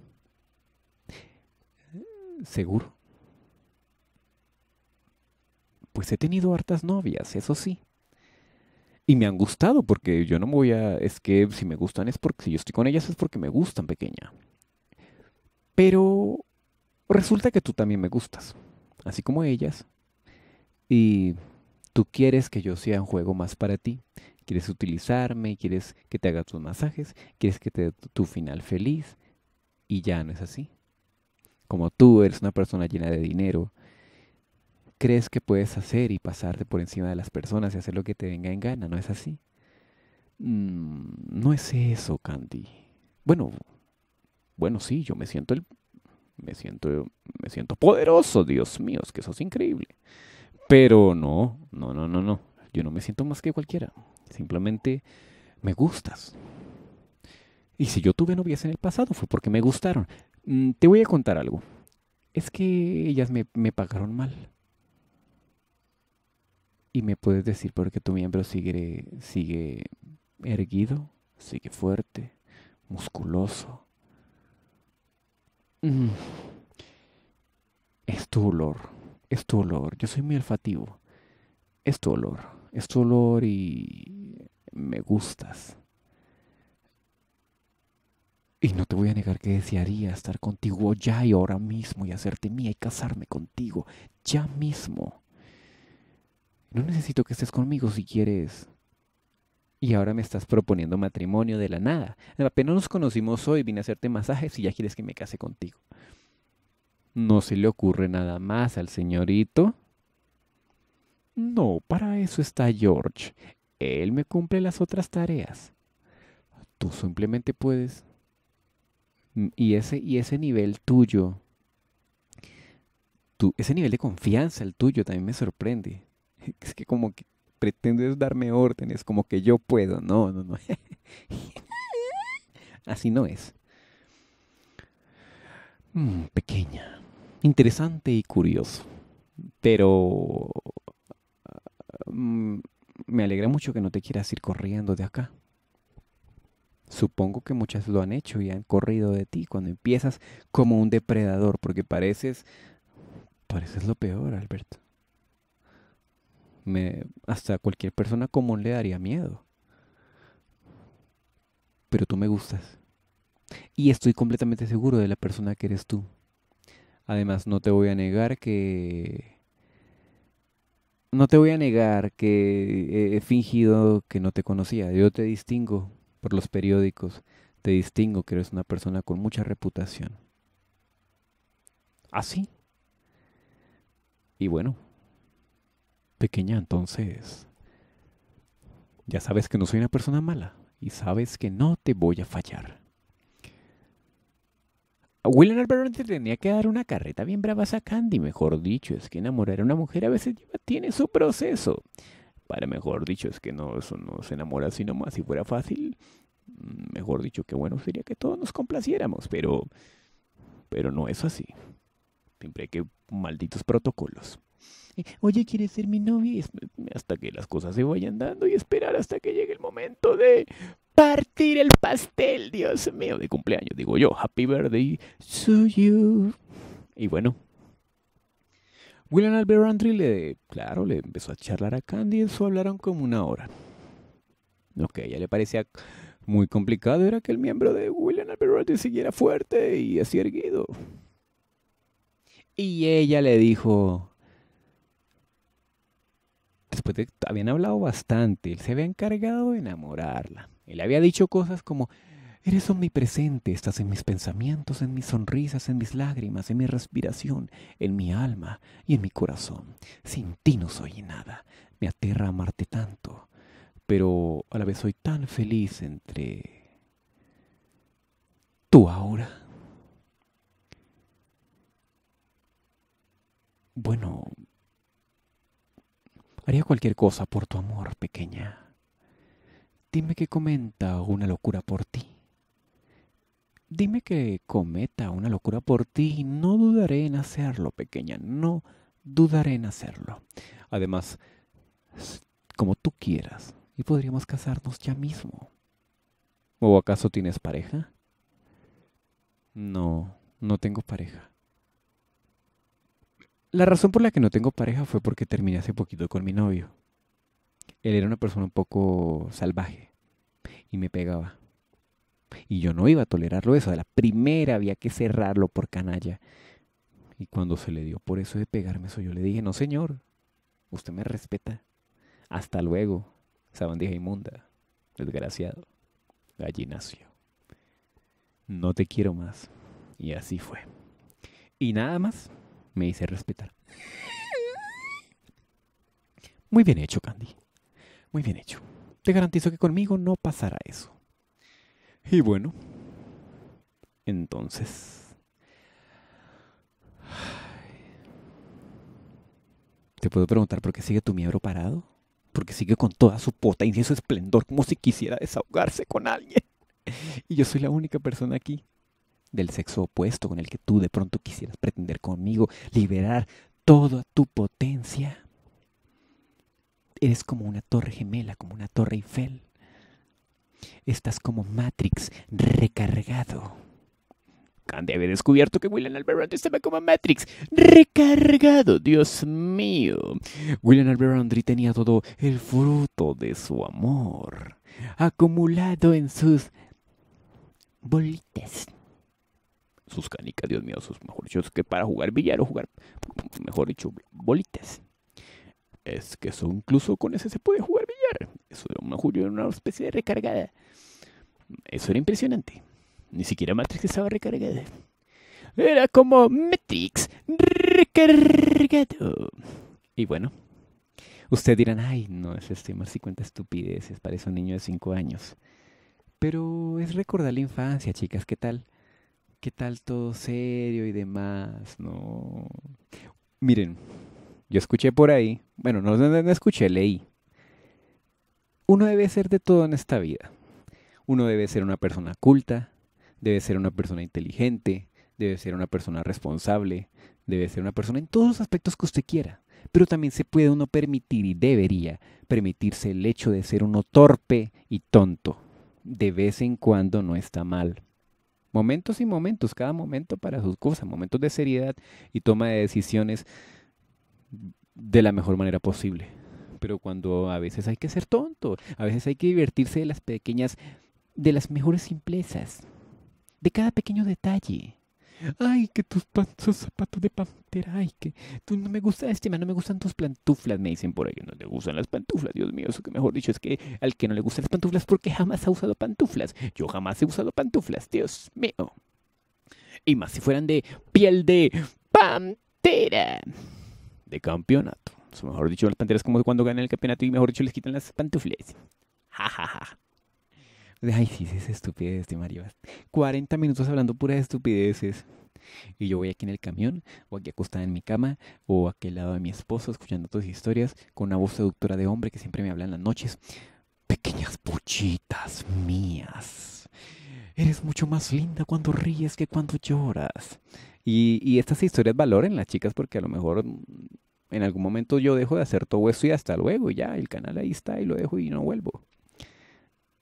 ¿Seguro? Pues he tenido hartas novias, eso sí. Y me han gustado porque yo no me voy a... Es que si me gustan es porque... Si yo estoy con ellas es porque me gustan, pequeña. Pero resulta que tú también me gustas, así como ellas. Y tú quieres que yo sea un juego más para ti quieres utilizarme, quieres que te haga tus masajes, quieres que te dé tu final feliz y ya no es así. Como tú eres una persona llena de dinero, crees que puedes hacer y pasarte por encima de las personas y hacer lo que te venga en gana, ¿no es así? Mm, no es eso, Candy. Bueno, bueno, sí, yo me siento el me siento me siento poderoso, Dios mío, es que eso es increíble. Pero no, no, no, no, no. Yo no me siento más que cualquiera. Simplemente me gustas. Y si yo tuve novias en el pasado fue porque me gustaron. Mm, te voy a contar algo. Es que ellas me, pagaron mal. Y me puedes decir por qué tu miembro sigue, sigue erguido, sigue fuerte, musculoso. Mm. Es tu olor, es tu olor. Yo soy muy olfativo. Es tu olor, es tu olor y, me gustas. Y no te voy a negar que desearía estar contigo ya y ahora mismo y hacerte mía y casarme contigo ya mismo. No necesito que estés conmigo si quieres. Y ahora me estás proponiendo matrimonio de la nada. Apenas nos conocimos hoy, vine a hacerte masajes y ya quieres que me case contigo. No se le ocurre nada más al señorito. No, para eso está George. Él me cumple las otras tareas. Tú simplemente puedes. Mm, y ese, y ese nivel tuyo, ese nivel de confianza, el tuyo, también me sorprende. Es que como que pretendes darme órdenes, como que yo puedo. No, no, no. Así no es. Mm, pequeña, interesante y curioso. Pero ah, mm, me alegra mucho que no te quieras ir corriendo de acá. Supongo que muchas lo han hecho y han corrido de ti cuando empiezas como un depredador, porque pareces... pareces lo peor, Alberto. Me, hasta cualquier persona común le daría miedo. Pero tú me gustas. Y estoy completamente seguro de la persona que eres tú. Además, no te voy a negar que no te voy a negar que he fingido que no te conocía. Yo te distingo por los periódicos. Te distingo que eres una persona con mucha reputación. Así. ¿Ah, y bueno, pequeña, entonces, ya sabes que no soy una persona mala y sabes que no te voy a fallar. William Albert tenía que dar una carreta bien brava a Candy, mejor dicho, es que enamorar a una mujer a veces lleva, tiene su proceso. Para mejor dicho, es que no, eso no se enamora así nomás, si fuera fácil, mm, mejor dicho, que bueno sería que todos nos complaciéramos, pero, pero no es así. Siempre hay que malditos protocolos oye, ¿quieres ser mi novia? Hasta que las cosas se vayan dando y esperar hasta que llegue el momento de partir el pastel, Dios mío, de cumpleaños. Digo yo, happy birthday to you. Y bueno, William Albert le, claro, le empezó a charlar a Candy y eso hablaron como una hora. Lo que a ella le parecía muy complicado era que el miembro de William Albert siguiera fuerte y así erguido. Y ella le dijo, después habían hablado bastante, él se había encargado de enamorarla. Él había dicho cosas como, eres omnipresente, estás en mis pensamientos, en mis sonrisas, en mis lágrimas, en mi respiración, en mi alma y en mi corazón. Sin ti no soy nada, me aterra amarte tanto, pero a la vez soy tan feliz entre tú ahora. Bueno, Haría cualquier cosa por tu amor, pequeña. Dime que comenta una locura por ti. Dime que cometa una locura por ti y no dudaré en hacerlo, pequeña. No dudaré en hacerlo. Además, como tú quieras, y podríamos casarnos ya mismo. ¿O acaso tienes pareja? No, no tengo pareja. La razón por la que no tengo pareja fue porque terminé hace poquito con mi novio. Él era una persona un poco salvaje y me pegaba. Y yo no iba a tolerarlo eso. De la primera había que cerrarlo por canalla. Y cuando se le dio por eso de pegarme eso, yo le dije, no señor, usted me respeta. Hasta luego, esa inmunda, desgraciado, gallinacio. No te quiero más. Y así fue. Y nada más me hice respetar. Muy bien hecho, Candy. Muy bien hecho. Te garantizo que conmigo no pasará eso. Y bueno, entonces... ¿Te puedo preguntar por qué sigue tu miembro parado? Porque sigue con toda su potencia y su esplendor como si quisiera desahogarse con alguien. Y yo soy la única persona aquí del sexo opuesto con el que tú de pronto quisieras pretender conmigo, liberar toda tu potencia. Eres como una torre gemela, como una torre Eiffel. Estás como Matrix recargado. Candy había descubierto que William Alberón estaba como Matrix, recargado, Dios mío. William Alberundry tenía todo el fruto de su amor, acumulado en sus bolitas sus canicas, Dios mío, sus mejor dichos que para jugar billar o jugar, mejor dicho, bolitas. Es que eso incluso con ese se puede jugar billar. Eso era una, una especie de recargada. Eso era impresionante. Ni siquiera Matrix estaba recargada. Era como Matrix recargado. Y bueno, ustedes dirán, ay, no, es este más 50 estupideces, parece un niño de 5 años. Pero es recordar la infancia, chicas, ¿qué tal? ¿Qué tal todo serio y demás? No. Miren, yo escuché por ahí, bueno, no, escuché, leí. Uno debe ser de todo en esta vida. Uno debe ser una persona culta, debe ser una persona inteligente, debe ser una persona responsable, debe ser una persona en todos los aspectos que usted quiera. Pero también se puede uno permitir y debería permitirse el hecho de ser uno torpe y tonto. De vez en cuando no está mal. Momentos y momentos, cada momento para sus cosas, momentos de seriedad y toma de decisiones de la mejor manera posible. Pero cuando a veces hay que ser tonto, a veces hay que divertirse de las pequeñas, de las mejores simplezas, de cada pequeño detalle. Ay, que tus zapatos de pantera. Ay, que tú no me gusta este no me gustan tus pantuflas. Me dicen por ahí no te gustan las pantuflas. Dios mío, eso que mejor dicho es que al que no le gustan las pantuflas porque jamás ha usado pantuflas. Yo jamás he usado pantuflas, Dios mío. Y más si fueran de piel de pantera. De campeonato. O mejor dicho, las panteras como cuando ganan el campeonato y mejor dicho les quitan las pantuflas. Ja, ja, ja. Ay, sí, es estupidez, tío 40 minutos hablando puras estupideces. Y yo voy aquí en el camión, o aquí acostada en mi cama, o aquel lado de mi esposo, escuchando tus historias, con una voz seductora de hombre que siempre me habla en las noches. Pequeñas puchitas mías. Eres mucho más linda cuando ríes que cuando lloras. Y, y estas historias valoren las chicas porque a lo mejor mm, en algún momento yo dejo de hacer todo eso y hasta luego, ya, el canal ahí está y lo dejo y no vuelvo.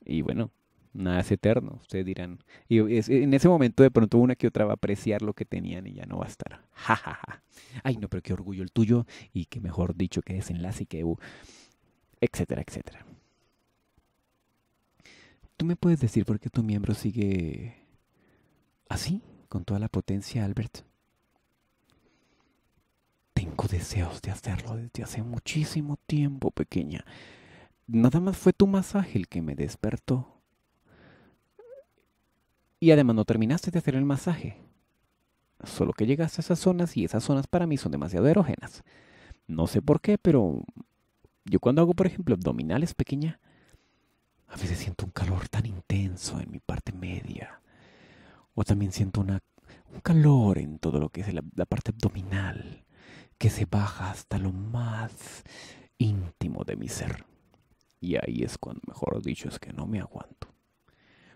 Y bueno, nada es eterno, ustedes dirán. Y en ese momento de pronto una que otra va a apreciar lo que tenían y ya no va a estar. Ja, ja, ja. Ay, no, pero qué orgullo el tuyo y que mejor dicho, que desenlace y que... Uh, etcétera, etcétera. ¿Tú me puedes decir por qué tu miembro sigue así, con toda la potencia, Albert? Tengo deseos de hacerlo desde hace muchísimo tiempo, pequeña. Nada más fue tu masaje el que me despertó. Y además no terminaste de hacer el masaje. Solo que llegaste a esas zonas y esas zonas para mí son demasiado erógenas. No sé por qué, pero yo cuando hago, por ejemplo, abdominales pequeña, a veces siento un calor tan intenso en mi parte media. O también siento un calor en todo lo que es la, la parte abdominal, que se baja hasta lo más íntimo de mi ser. Y ahí es cuando, mejor dicho, es que no me aguanto.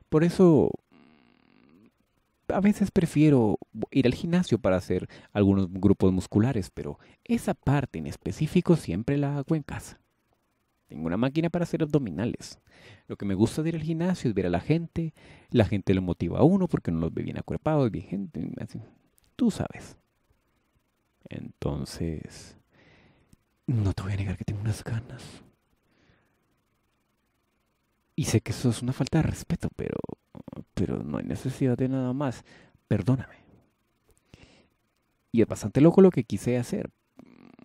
Por eso a veces prefiero ir al gimnasio para hacer algunos grupos musculares, pero esa parte en específico siempre la hago en casa. Tengo una máquina para hacer abdominales. Lo que me gusta de ir al gimnasio es ver a la gente. La gente lo motiva a uno porque no los ve bien acuerpados, bien gente, Tú sabes. Entonces, no te voy a negar que tengo unas ganas. Y sé que eso es una falta de respeto, pero, pero no hay necesidad de nada más. Perdóname. Y es bastante loco lo que quise hacer.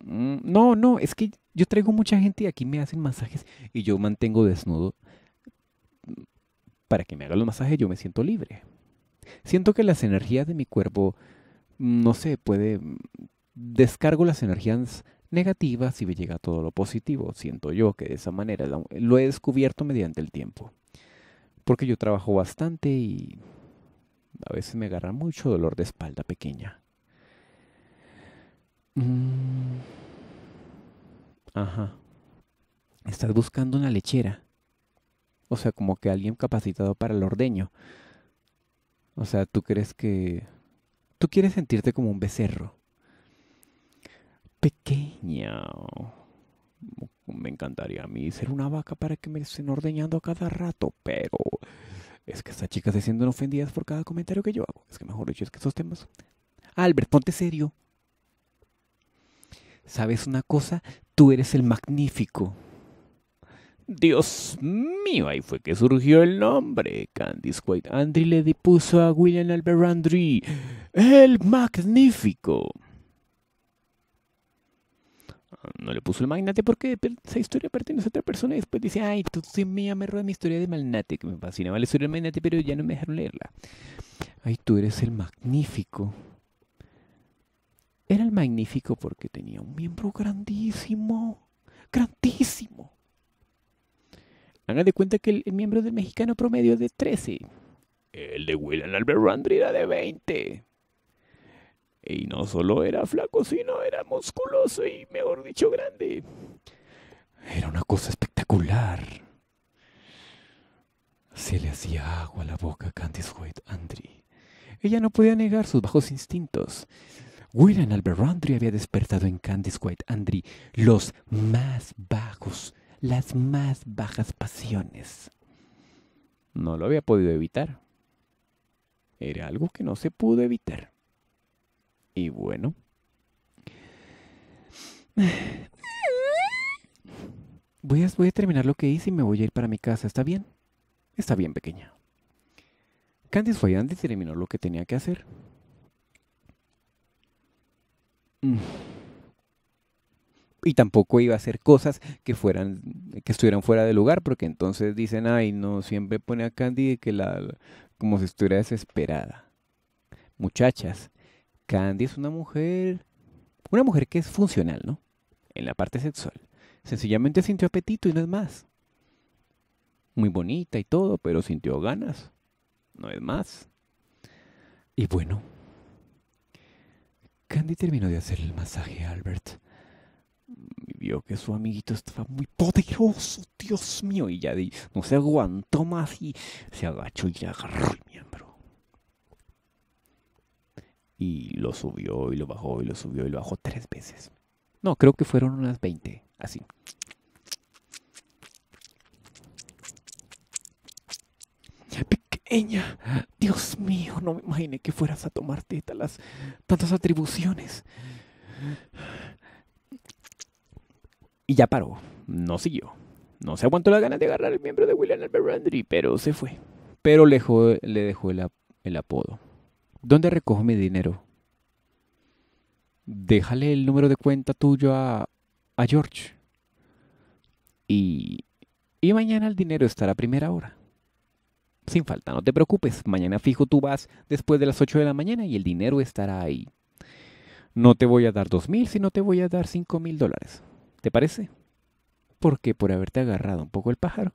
Mm, no, no, es que yo traigo mucha gente y aquí me hacen masajes y yo mantengo desnudo. Para que me haga los masajes yo me siento libre. Siento que las energías de mi cuerpo, no sé, puede... Descargo las energías Negativa si me llega todo lo positivo. Siento yo que de esa manera lo he descubierto mediante el tiempo. Porque yo trabajo bastante y a veces me agarra mucho dolor de espalda pequeña. Mm. Ajá. Estás buscando una lechera. O sea, como que alguien capacitado para el ordeño. O sea, tú crees que... Tú quieres sentirte como un becerro pequeña. Me encantaría a mí ser una vaca para que me estén ordeñando a cada rato, pero es que estas chicas se sienten ofendidas por cada comentario que yo hago. Es que mejor dicho, es que estos temas. Albert, ponte serio. ¿Sabes una cosa? Tú eres el magnífico. Dios mío, ahí fue que surgió el nombre. Candice White Andri le dipuso a William Albert Andry el magnífico no le puso el magnate porque esa historia pertenece a otra persona y después dice, ay, tú sí mía, me rueda mi historia de magnate, que me fascinaba la historia del magnate, pero ya no me dejaron leerla. Ay, tú eres el magnífico. Era el magnífico porque tenía un miembro grandísimo, grandísimo. Hagan de cuenta que el, miembro del mexicano promedio es de 13. El de William Albert Randri era de 20. Y no solo era flaco, sino era musculoso y, mejor dicho, grande. Era una cosa espectacular. Se le hacía agua a la boca a Candice White Andry. Ella no podía negar sus bajos instintos. William Albert Andry había despertado en Candice White Andry los más bajos, las más bajas pasiones. No lo había podido evitar. Era algo que no se pudo evitar. Y bueno. Voy a, terminar lo que hice y me voy a ir para mi casa. ¿Está bien? Está bien, pequeña. Candy fue antes y terminó lo que tenía que hacer. Mm. Y tampoco iba a hacer cosas que fueran, que estuvieran fuera de lugar, porque entonces dicen, ay, no, siempre pone a Candy que la, como si estuviera desesperada. Muchachas, Candy es una mujer, una mujer que es funcional, ¿no? En la parte sexual. Sencillamente sintió apetito y no es más. Muy bonita y todo, pero sintió ganas. No es más. Y bueno, Candy terminó de hacer el masaje a Albert. Y vio que su amiguito estaba muy poderoso, Dios mío. Y ya no se aguantó más y se agachó y agarró y y lo subió y lo bajó y lo subió y lo bajó tres veces. No, creo que fueron unas 20, así. Pequeña, Dios mío, no me imaginé que fueras a tomarte tantas atribuciones. Y ya paró, no siguió. No se aguantó la ganas de agarrar el miembro de William Albert Randry, pero se fue. Pero le dejó, le dejó el apodo. ¿dónde recojo mi dinero? Déjale el número de cuenta tuyo a, George. Y, mañana el dinero estará a primera hora. Sin falta, no te preocupes. Mañana fijo tú vas después de las 8 de la mañana y el dinero estará ahí. No te voy a dar dos mil, sino te voy a dar cinco mil dólares. ¿Te parece? Porque por haberte agarrado un poco el pájaro.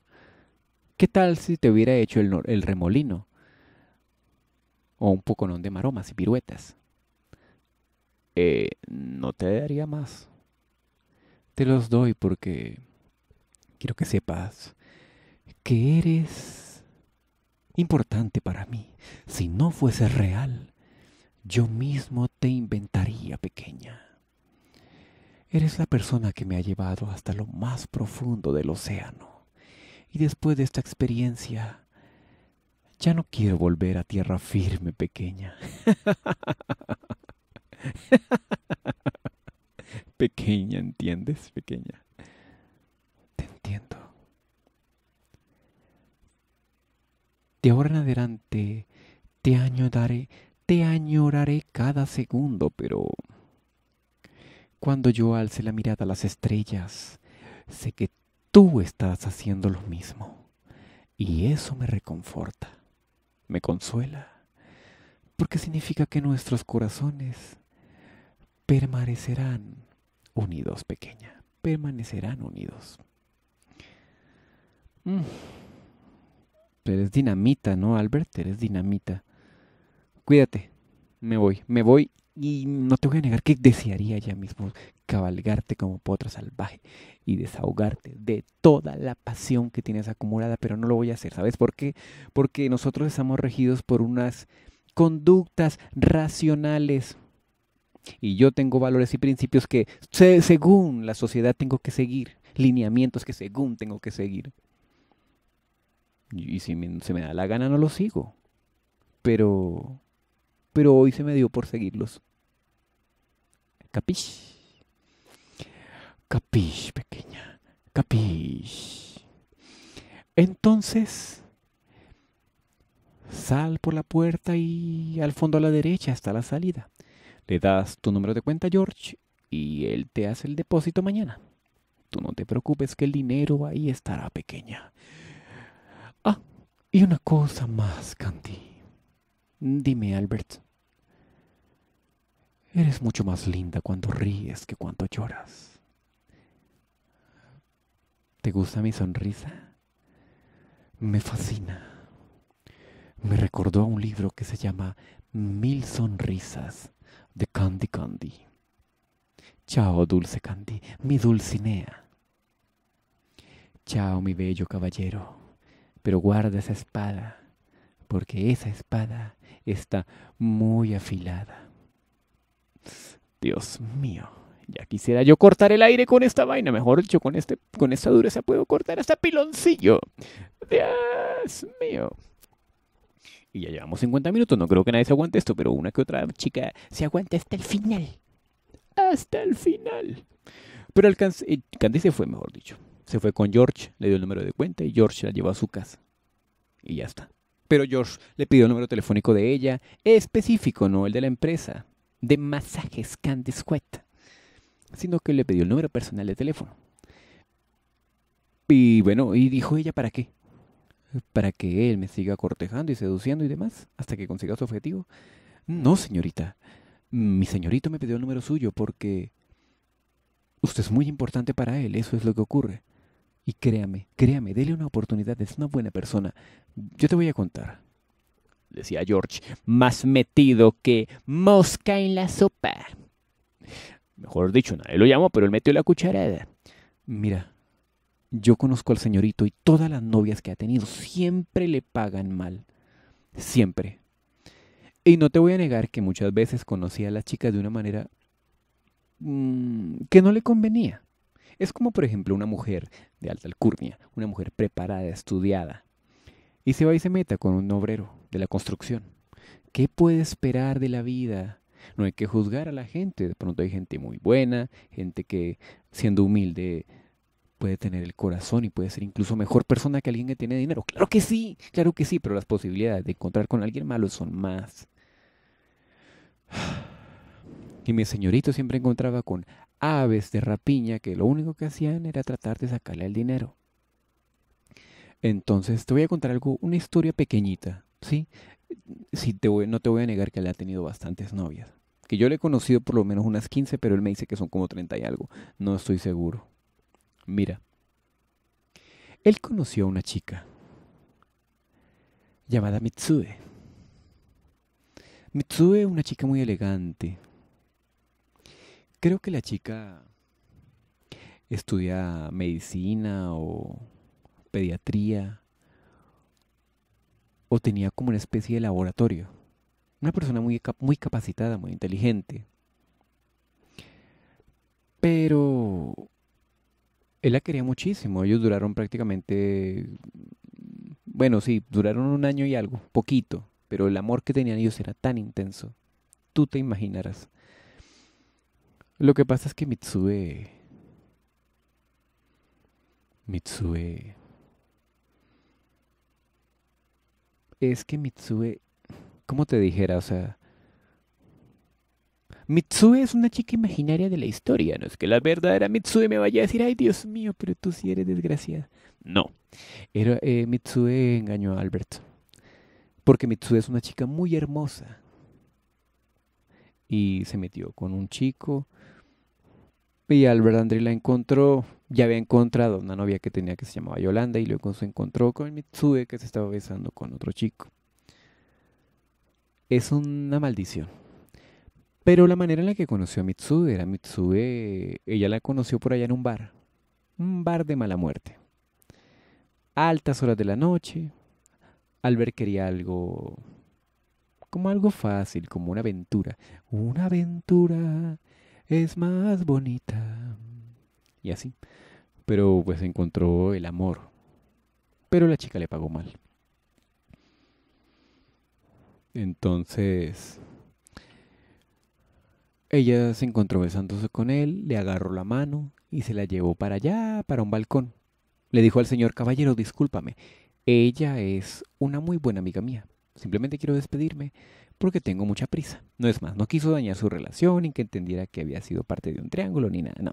¿Qué tal si te hubiera hecho el remolino? o un poconón de maromas y piruetas. Eh, no te daría más. Te los doy porque quiero que sepas que eres importante para mí. Si no fuese real, yo mismo te inventaría pequeña. Eres la persona que me ha llevado hasta lo más profundo del océano. Y después de esta experiencia, ya no quiero volver a tierra firme, pequeña. pequeña, ¿entiendes, pequeña? Te entiendo. De ahora en adelante, te añoraré, te añoraré cada segundo, pero... Cuando yo alce la mirada a las estrellas, sé que tú estás haciendo lo mismo. Y eso me reconforta me consuela, porque significa que nuestros corazones permanecerán unidos, pequeña, permanecerán unidos. Mm. Eres dinamita, ¿no, Albert? Eres dinamita. Cuídate, me voy, me voy y no te voy a negar que desearía ya mismo cabalgarte como potro salvaje y desahogarte de toda la pasión que tienes acumulada, pero no lo voy a hacer. ¿Sabes por qué? Porque nosotros estamos regidos por unas conductas racionales. Y yo tengo valores y principios que según la sociedad tengo que seguir, lineamientos que según tengo que seguir. Y si se me da la gana no lo sigo. Pero pero hoy se me dio por seguirlos. Capish. Capish, pequeña. Capish. Entonces, sal por la puerta y al fondo a la derecha está la salida. Le das tu número de cuenta, George, y él te hace el depósito mañana. Tú no te preocupes que el dinero ahí estará, pequeña. Ah, y una cosa más, Candy. Dime, Albert. Eres mucho más linda cuando ríes que cuando lloras. ¿Te gusta mi sonrisa? Me fascina. Me recordó a un libro que se llama Mil Sonrisas de Candy Candy. Chao, dulce Candy, mi dulcinea. Chao, mi bello caballero, pero guarda esa espada, porque esa espada está muy afilada. Dios mío. Ya quisiera yo cortar el aire con esta vaina. Mejor dicho, con, este, con esta dureza puedo cortar hasta piloncillo. Dios mío. Y ya llevamos 50 minutos. No creo que nadie se aguante esto, pero una que otra chica se aguante hasta el final. Hasta el final. Pero alcance, eh, Candy se fue, mejor dicho. Se fue con George, le dio el número de cuenta y George la llevó a su casa. Y ya está. Pero George le pidió el número telefónico de ella, específico, no el de la empresa de masajes Candy sino que le pidió el número personal de teléfono. Y bueno, y dijo ella para qué. Para que él me siga cortejando y seduciendo y demás, hasta que consiga su objetivo. No, señorita. Mi señorito me pidió el número suyo porque usted es muy importante para él, eso es lo que ocurre. Y créame, créame, dele una oportunidad, es una buena persona. Yo te voy a contar decía George, más metido que mosca en la sopa. Mejor dicho, nadie lo llamó, pero él metió la cucharada. Mira, yo conozco al señorito y todas las novias que ha tenido siempre le pagan mal. Siempre. Y no te voy a negar que muchas veces conocí a las chicas de una manera mm, que no le convenía. Es como, por ejemplo, una mujer de alta alcurnia, una mujer preparada, estudiada, y se va y se meta con un obrero de la construcción. ¿Qué puede esperar de la vida? No hay que juzgar a la gente. De pronto hay gente muy buena, gente que siendo humilde puede tener el corazón y puede ser incluso mejor persona que alguien que tiene dinero. Claro que sí, claro que sí, pero las posibilidades de encontrar con alguien malo son más. Y mi señorito siempre encontraba con aves de rapiña que lo único que hacían era tratar de sacarle el dinero. Entonces, te voy a contar algo, una historia pequeñita, ¿sí? sí te no te voy a negar que él ha tenido bastantes novias. Que yo le he conocido por lo menos unas 15, pero él me dice que son como 30 y algo. No estoy seguro. Mira, él conoció a una chica llamada Mitsue. Mitsue, una chica muy elegante. Creo que la chica estudia medicina o pediatría, o tenía como una especie de laboratorio. Una persona muy, muy capacitada, muy inteligente. Pero él la quería muchísimo. Ellos duraron prácticamente, bueno, sí, duraron un año y algo, poquito, pero el amor que tenían ellos era tan intenso. Tú te imaginarás. Lo que pasa es que Mitsue... Mitsue es que Mitsue, ¿cómo te dijera? O sea, Mitsue es una chica imaginaria de la historia, no es que la verdadera Mitsue me vaya a decir, ay Dios mío, pero tú sí eres desgraciada. No, Era, eh, Mitsue engañó a Albert, porque Mitsue es una chica muy hermosa y se metió con un chico y Albert André la encontró ya había encontrado una novia que tenía que se llamaba Yolanda y luego se encontró con Mitsue que se estaba besando con otro chico. Es una maldición. Pero la manera en la que conoció a Mitsue era Mitsue, ella la conoció por allá en un bar, un bar de mala muerte. altas horas de la noche, Albert quería algo como algo fácil, como una aventura. Una aventura es más bonita y así. Pero pues encontró el amor. Pero la chica le pagó mal. Entonces, ella se encontró besándose con él, le agarró la mano y se la llevó para allá, para un balcón. Le dijo al señor caballero, discúlpame, ella es una muy buena amiga mía. Simplemente quiero despedirme porque tengo mucha prisa. No es más, no quiso dañar su relación ni que entendiera que había sido parte de un triángulo ni nada, no.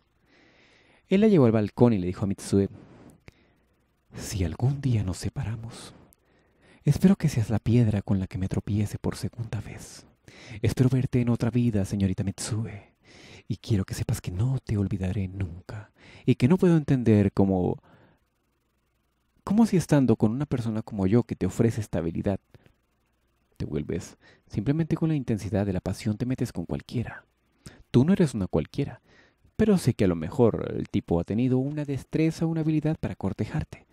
Él la llevó al balcón y le dijo a Mitsue, si algún día nos separamos, espero que seas la piedra con la que me tropiece por segunda vez. Espero verte en otra vida, señorita Mitsue, y quiero que sepas que no te olvidaré nunca, y que no puedo entender cómo... ¿Cómo si estando con una persona como yo que te ofrece estabilidad, te vuelves. Simplemente con la intensidad de la pasión te metes con cualquiera. Tú no eres una cualquiera, pero sé que a lo mejor el tipo ha tenido una destreza, una habilidad para cortejarte.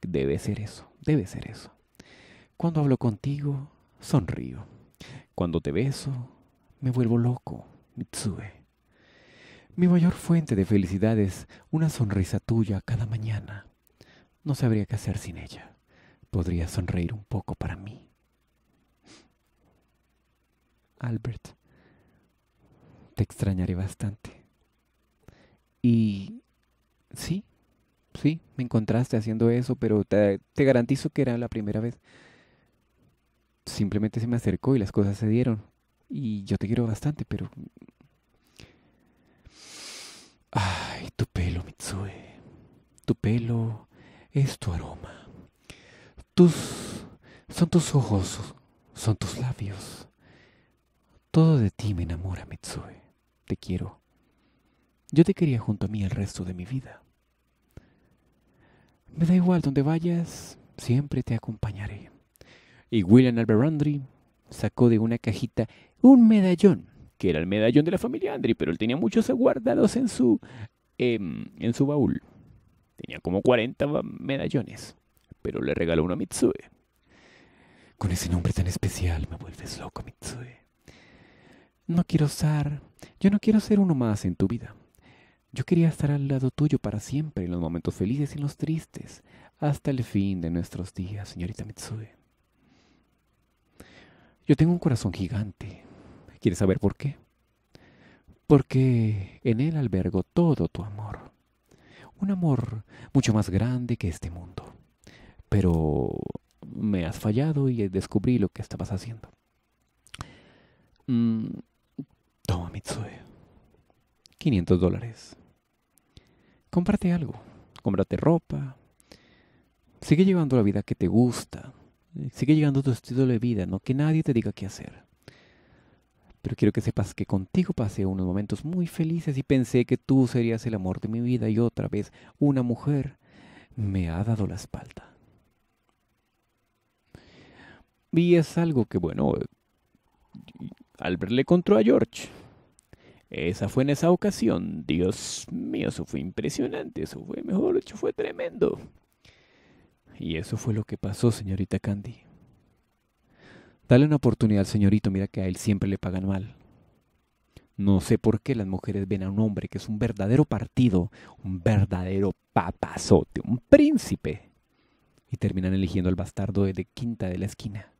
Debe ser eso, debe ser eso. Cuando hablo contigo, sonrío. Cuando te beso, me vuelvo loco, Mitsue. Mi mayor fuente de felicidad es una sonrisa tuya cada mañana. No sabría qué hacer sin ella. Podría sonreír un poco para mí. Albert, te extrañaré bastante. Y sí, sí, me encontraste haciendo eso, pero te, garantizo que era la primera vez. Simplemente se me acercó y las cosas se dieron. Y yo te quiero bastante, pero... Ay, tu pelo, Mitsue. Tu pelo es tu aroma. Tus... Son tus ojos, son tus labios. Todo de ti me enamora, Mitsue. Te quiero. Yo te quería junto a mí el resto de mi vida. Me da igual donde vayas, siempre te acompañaré. Y William Andry sacó de una cajita un medallón, que era el medallón de la familia Andry, pero él tenía muchos guardados en su, em, en su baúl. Tenía como 40 medallones, pero le regaló uno a Mitsue. Con ese nombre tan especial me vuelves loco, Mitsue. No quiero usar... yo no quiero ser uno más en tu vida. Yo quería estar al lado tuyo para siempre, en los momentos felices y en los tristes, hasta el fin de nuestros días, señorita Mitsue. Yo tengo un corazón gigante. ¿Quieres saber por qué? Porque en él albergo todo tu amor. Un amor mucho más grande que este mundo. Pero me has fallado y descubrí lo que estabas haciendo. Mm, toma, Mitsue. 500 dólares. Cómprate algo, cómprate ropa, sigue llevando la vida que te gusta, sigue llegando tu estilo de vida, no que nadie te diga qué hacer. Pero quiero que sepas que contigo pasé unos momentos muy felices y pensé que tú serías el amor de mi vida y otra vez una mujer me ha dado la espalda. Y es algo que, bueno, Albert le contó a George. Esa fue en esa ocasión. Dios mío, eso fue impresionante, eso fue mejor hecho, fue tremendo. Y eso fue lo que pasó, señorita Candy. Dale una oportunidad al señorito, mira que a él siempre le pagan mal. No sé por qué las mujeres ven a un hombre que es un verdadero partido, un verdadero papazote, un príncipe, y terminan eligiendo al bastardo de quinta de la esquina.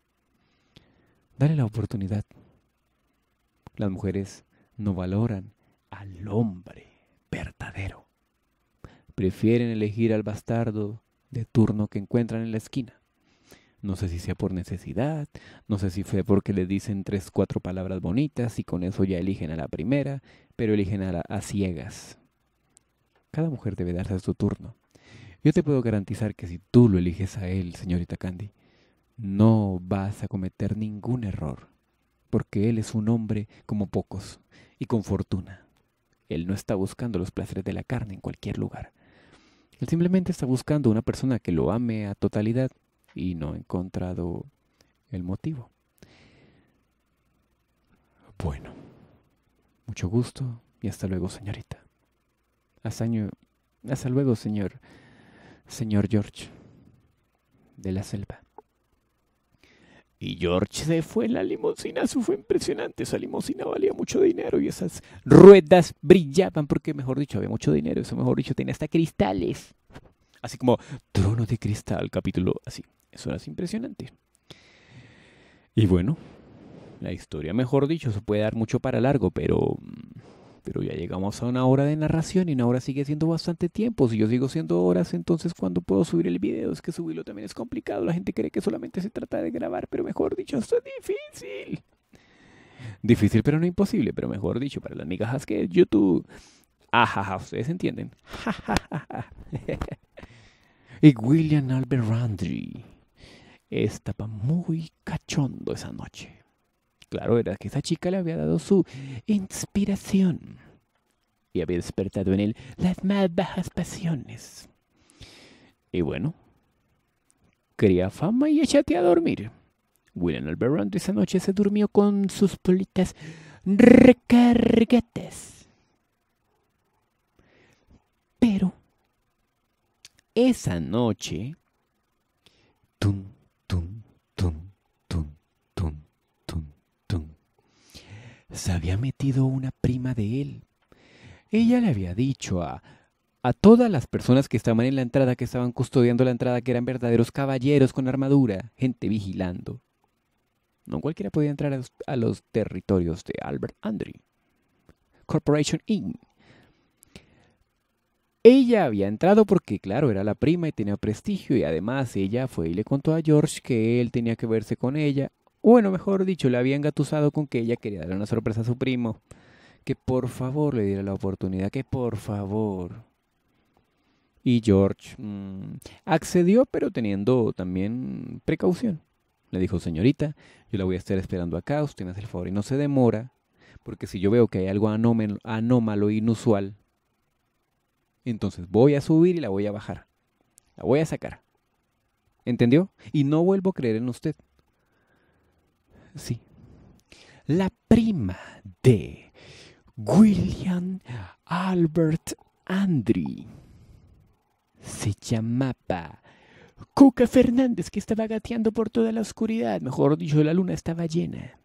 Dale la oportunidad. Las mujeres no valoran al hombre verdadero. Prefieren elegir al bastardo de turno que encuentran en la esquina. No sé si sea por necesidad, no sé si fue porque le dicen tres, cuatro palabras bonitas y con eso ya eligen a la primera, pero eligen a, la, a ciegas. Cada mujer debe darse a su turno. Yo te puedo garantizar que si tú lo eliges a él, señorita Candy, no vas a cometer ningún error, porque él es un hombre como pocos y con fortuna. Él no está buscando los placeres de la carne en cualquier lugar. Él simplemente está buscando una persona que lo ame a totalidad y no ha encontrado el motivo. Bueno, mucho gusto y hasta luego, señorita. Hasta, hasta luego, señor. Señor George, de la selva. Y George se fue en la limusina, eso fue impresionante, esa limusina valía mucho dinero y esas ruedas brillaban porque, mejor dicho, había mucho dinero, eso mejor dicho, tenía hasta cristales. Así como trono de cristal, capítulo así. Eso era impresionante. Y bueno, la historia, mejor dicho, se puede dar mucho para largo, pero mm, pero ya llegamos a una hora de narración y una hora sigue siendo bastante tiempo. Si yo sigo siendo horas, entonces cuando puedo subir el video? Es que subirlo también es complicado. La gente cree que solamente se trata de grabar, pero mejor dicho, esto es difícil. Difícil pero no imposible, pero mejor dicho, para las migajas que YouTube. Ajaja, ustedes entienden. y William Albert Randry estaba muy cachondo esa noche. Claro era que esa chica le había dado su inspiración y había despertado en él las más bajas pasiones. Y bueno, quería fama y échate a dormir. William Alberrando esa noche se durmió con sus politas recarguetes. Pero esa noche, tum, se había metido una prima de él. Ella le había dicho a, todas las personas que estaban en la entrada, que estaban custodiando la entrada, que eran verdaderos caballeros con armadura, gente vigilando. No cualquiera podía entrar a los, territorios de Albert Andry Corporation Inc. Ella había entrado porque, claro, era la prima y tenía prestigio y además ella fue y le contó a George que él tenía que verse con ella bueno, mejor dicho, le había engatusado con que ella quería darle una sorpresa a su primo. Que por favor le diera la oportunidad, que por favor. Y George mm, accedió, pero teniendo también precaución. Le dijo, señorita, yo la voy a estar esperando acá, usted me hace el favor y no se demora, porque si yo veo que hay algo anómalo, inusual, entonces voy a subir y la voy a bajar. La voy a sacar. ¿Entendió? Y no vuelvo a creer en usted. Sí. La prima de William Albert Andri se llamaba Cuca Fernández, que estaba gateando por toda la oscuridad. Mejor dicho, la luna estaba llena.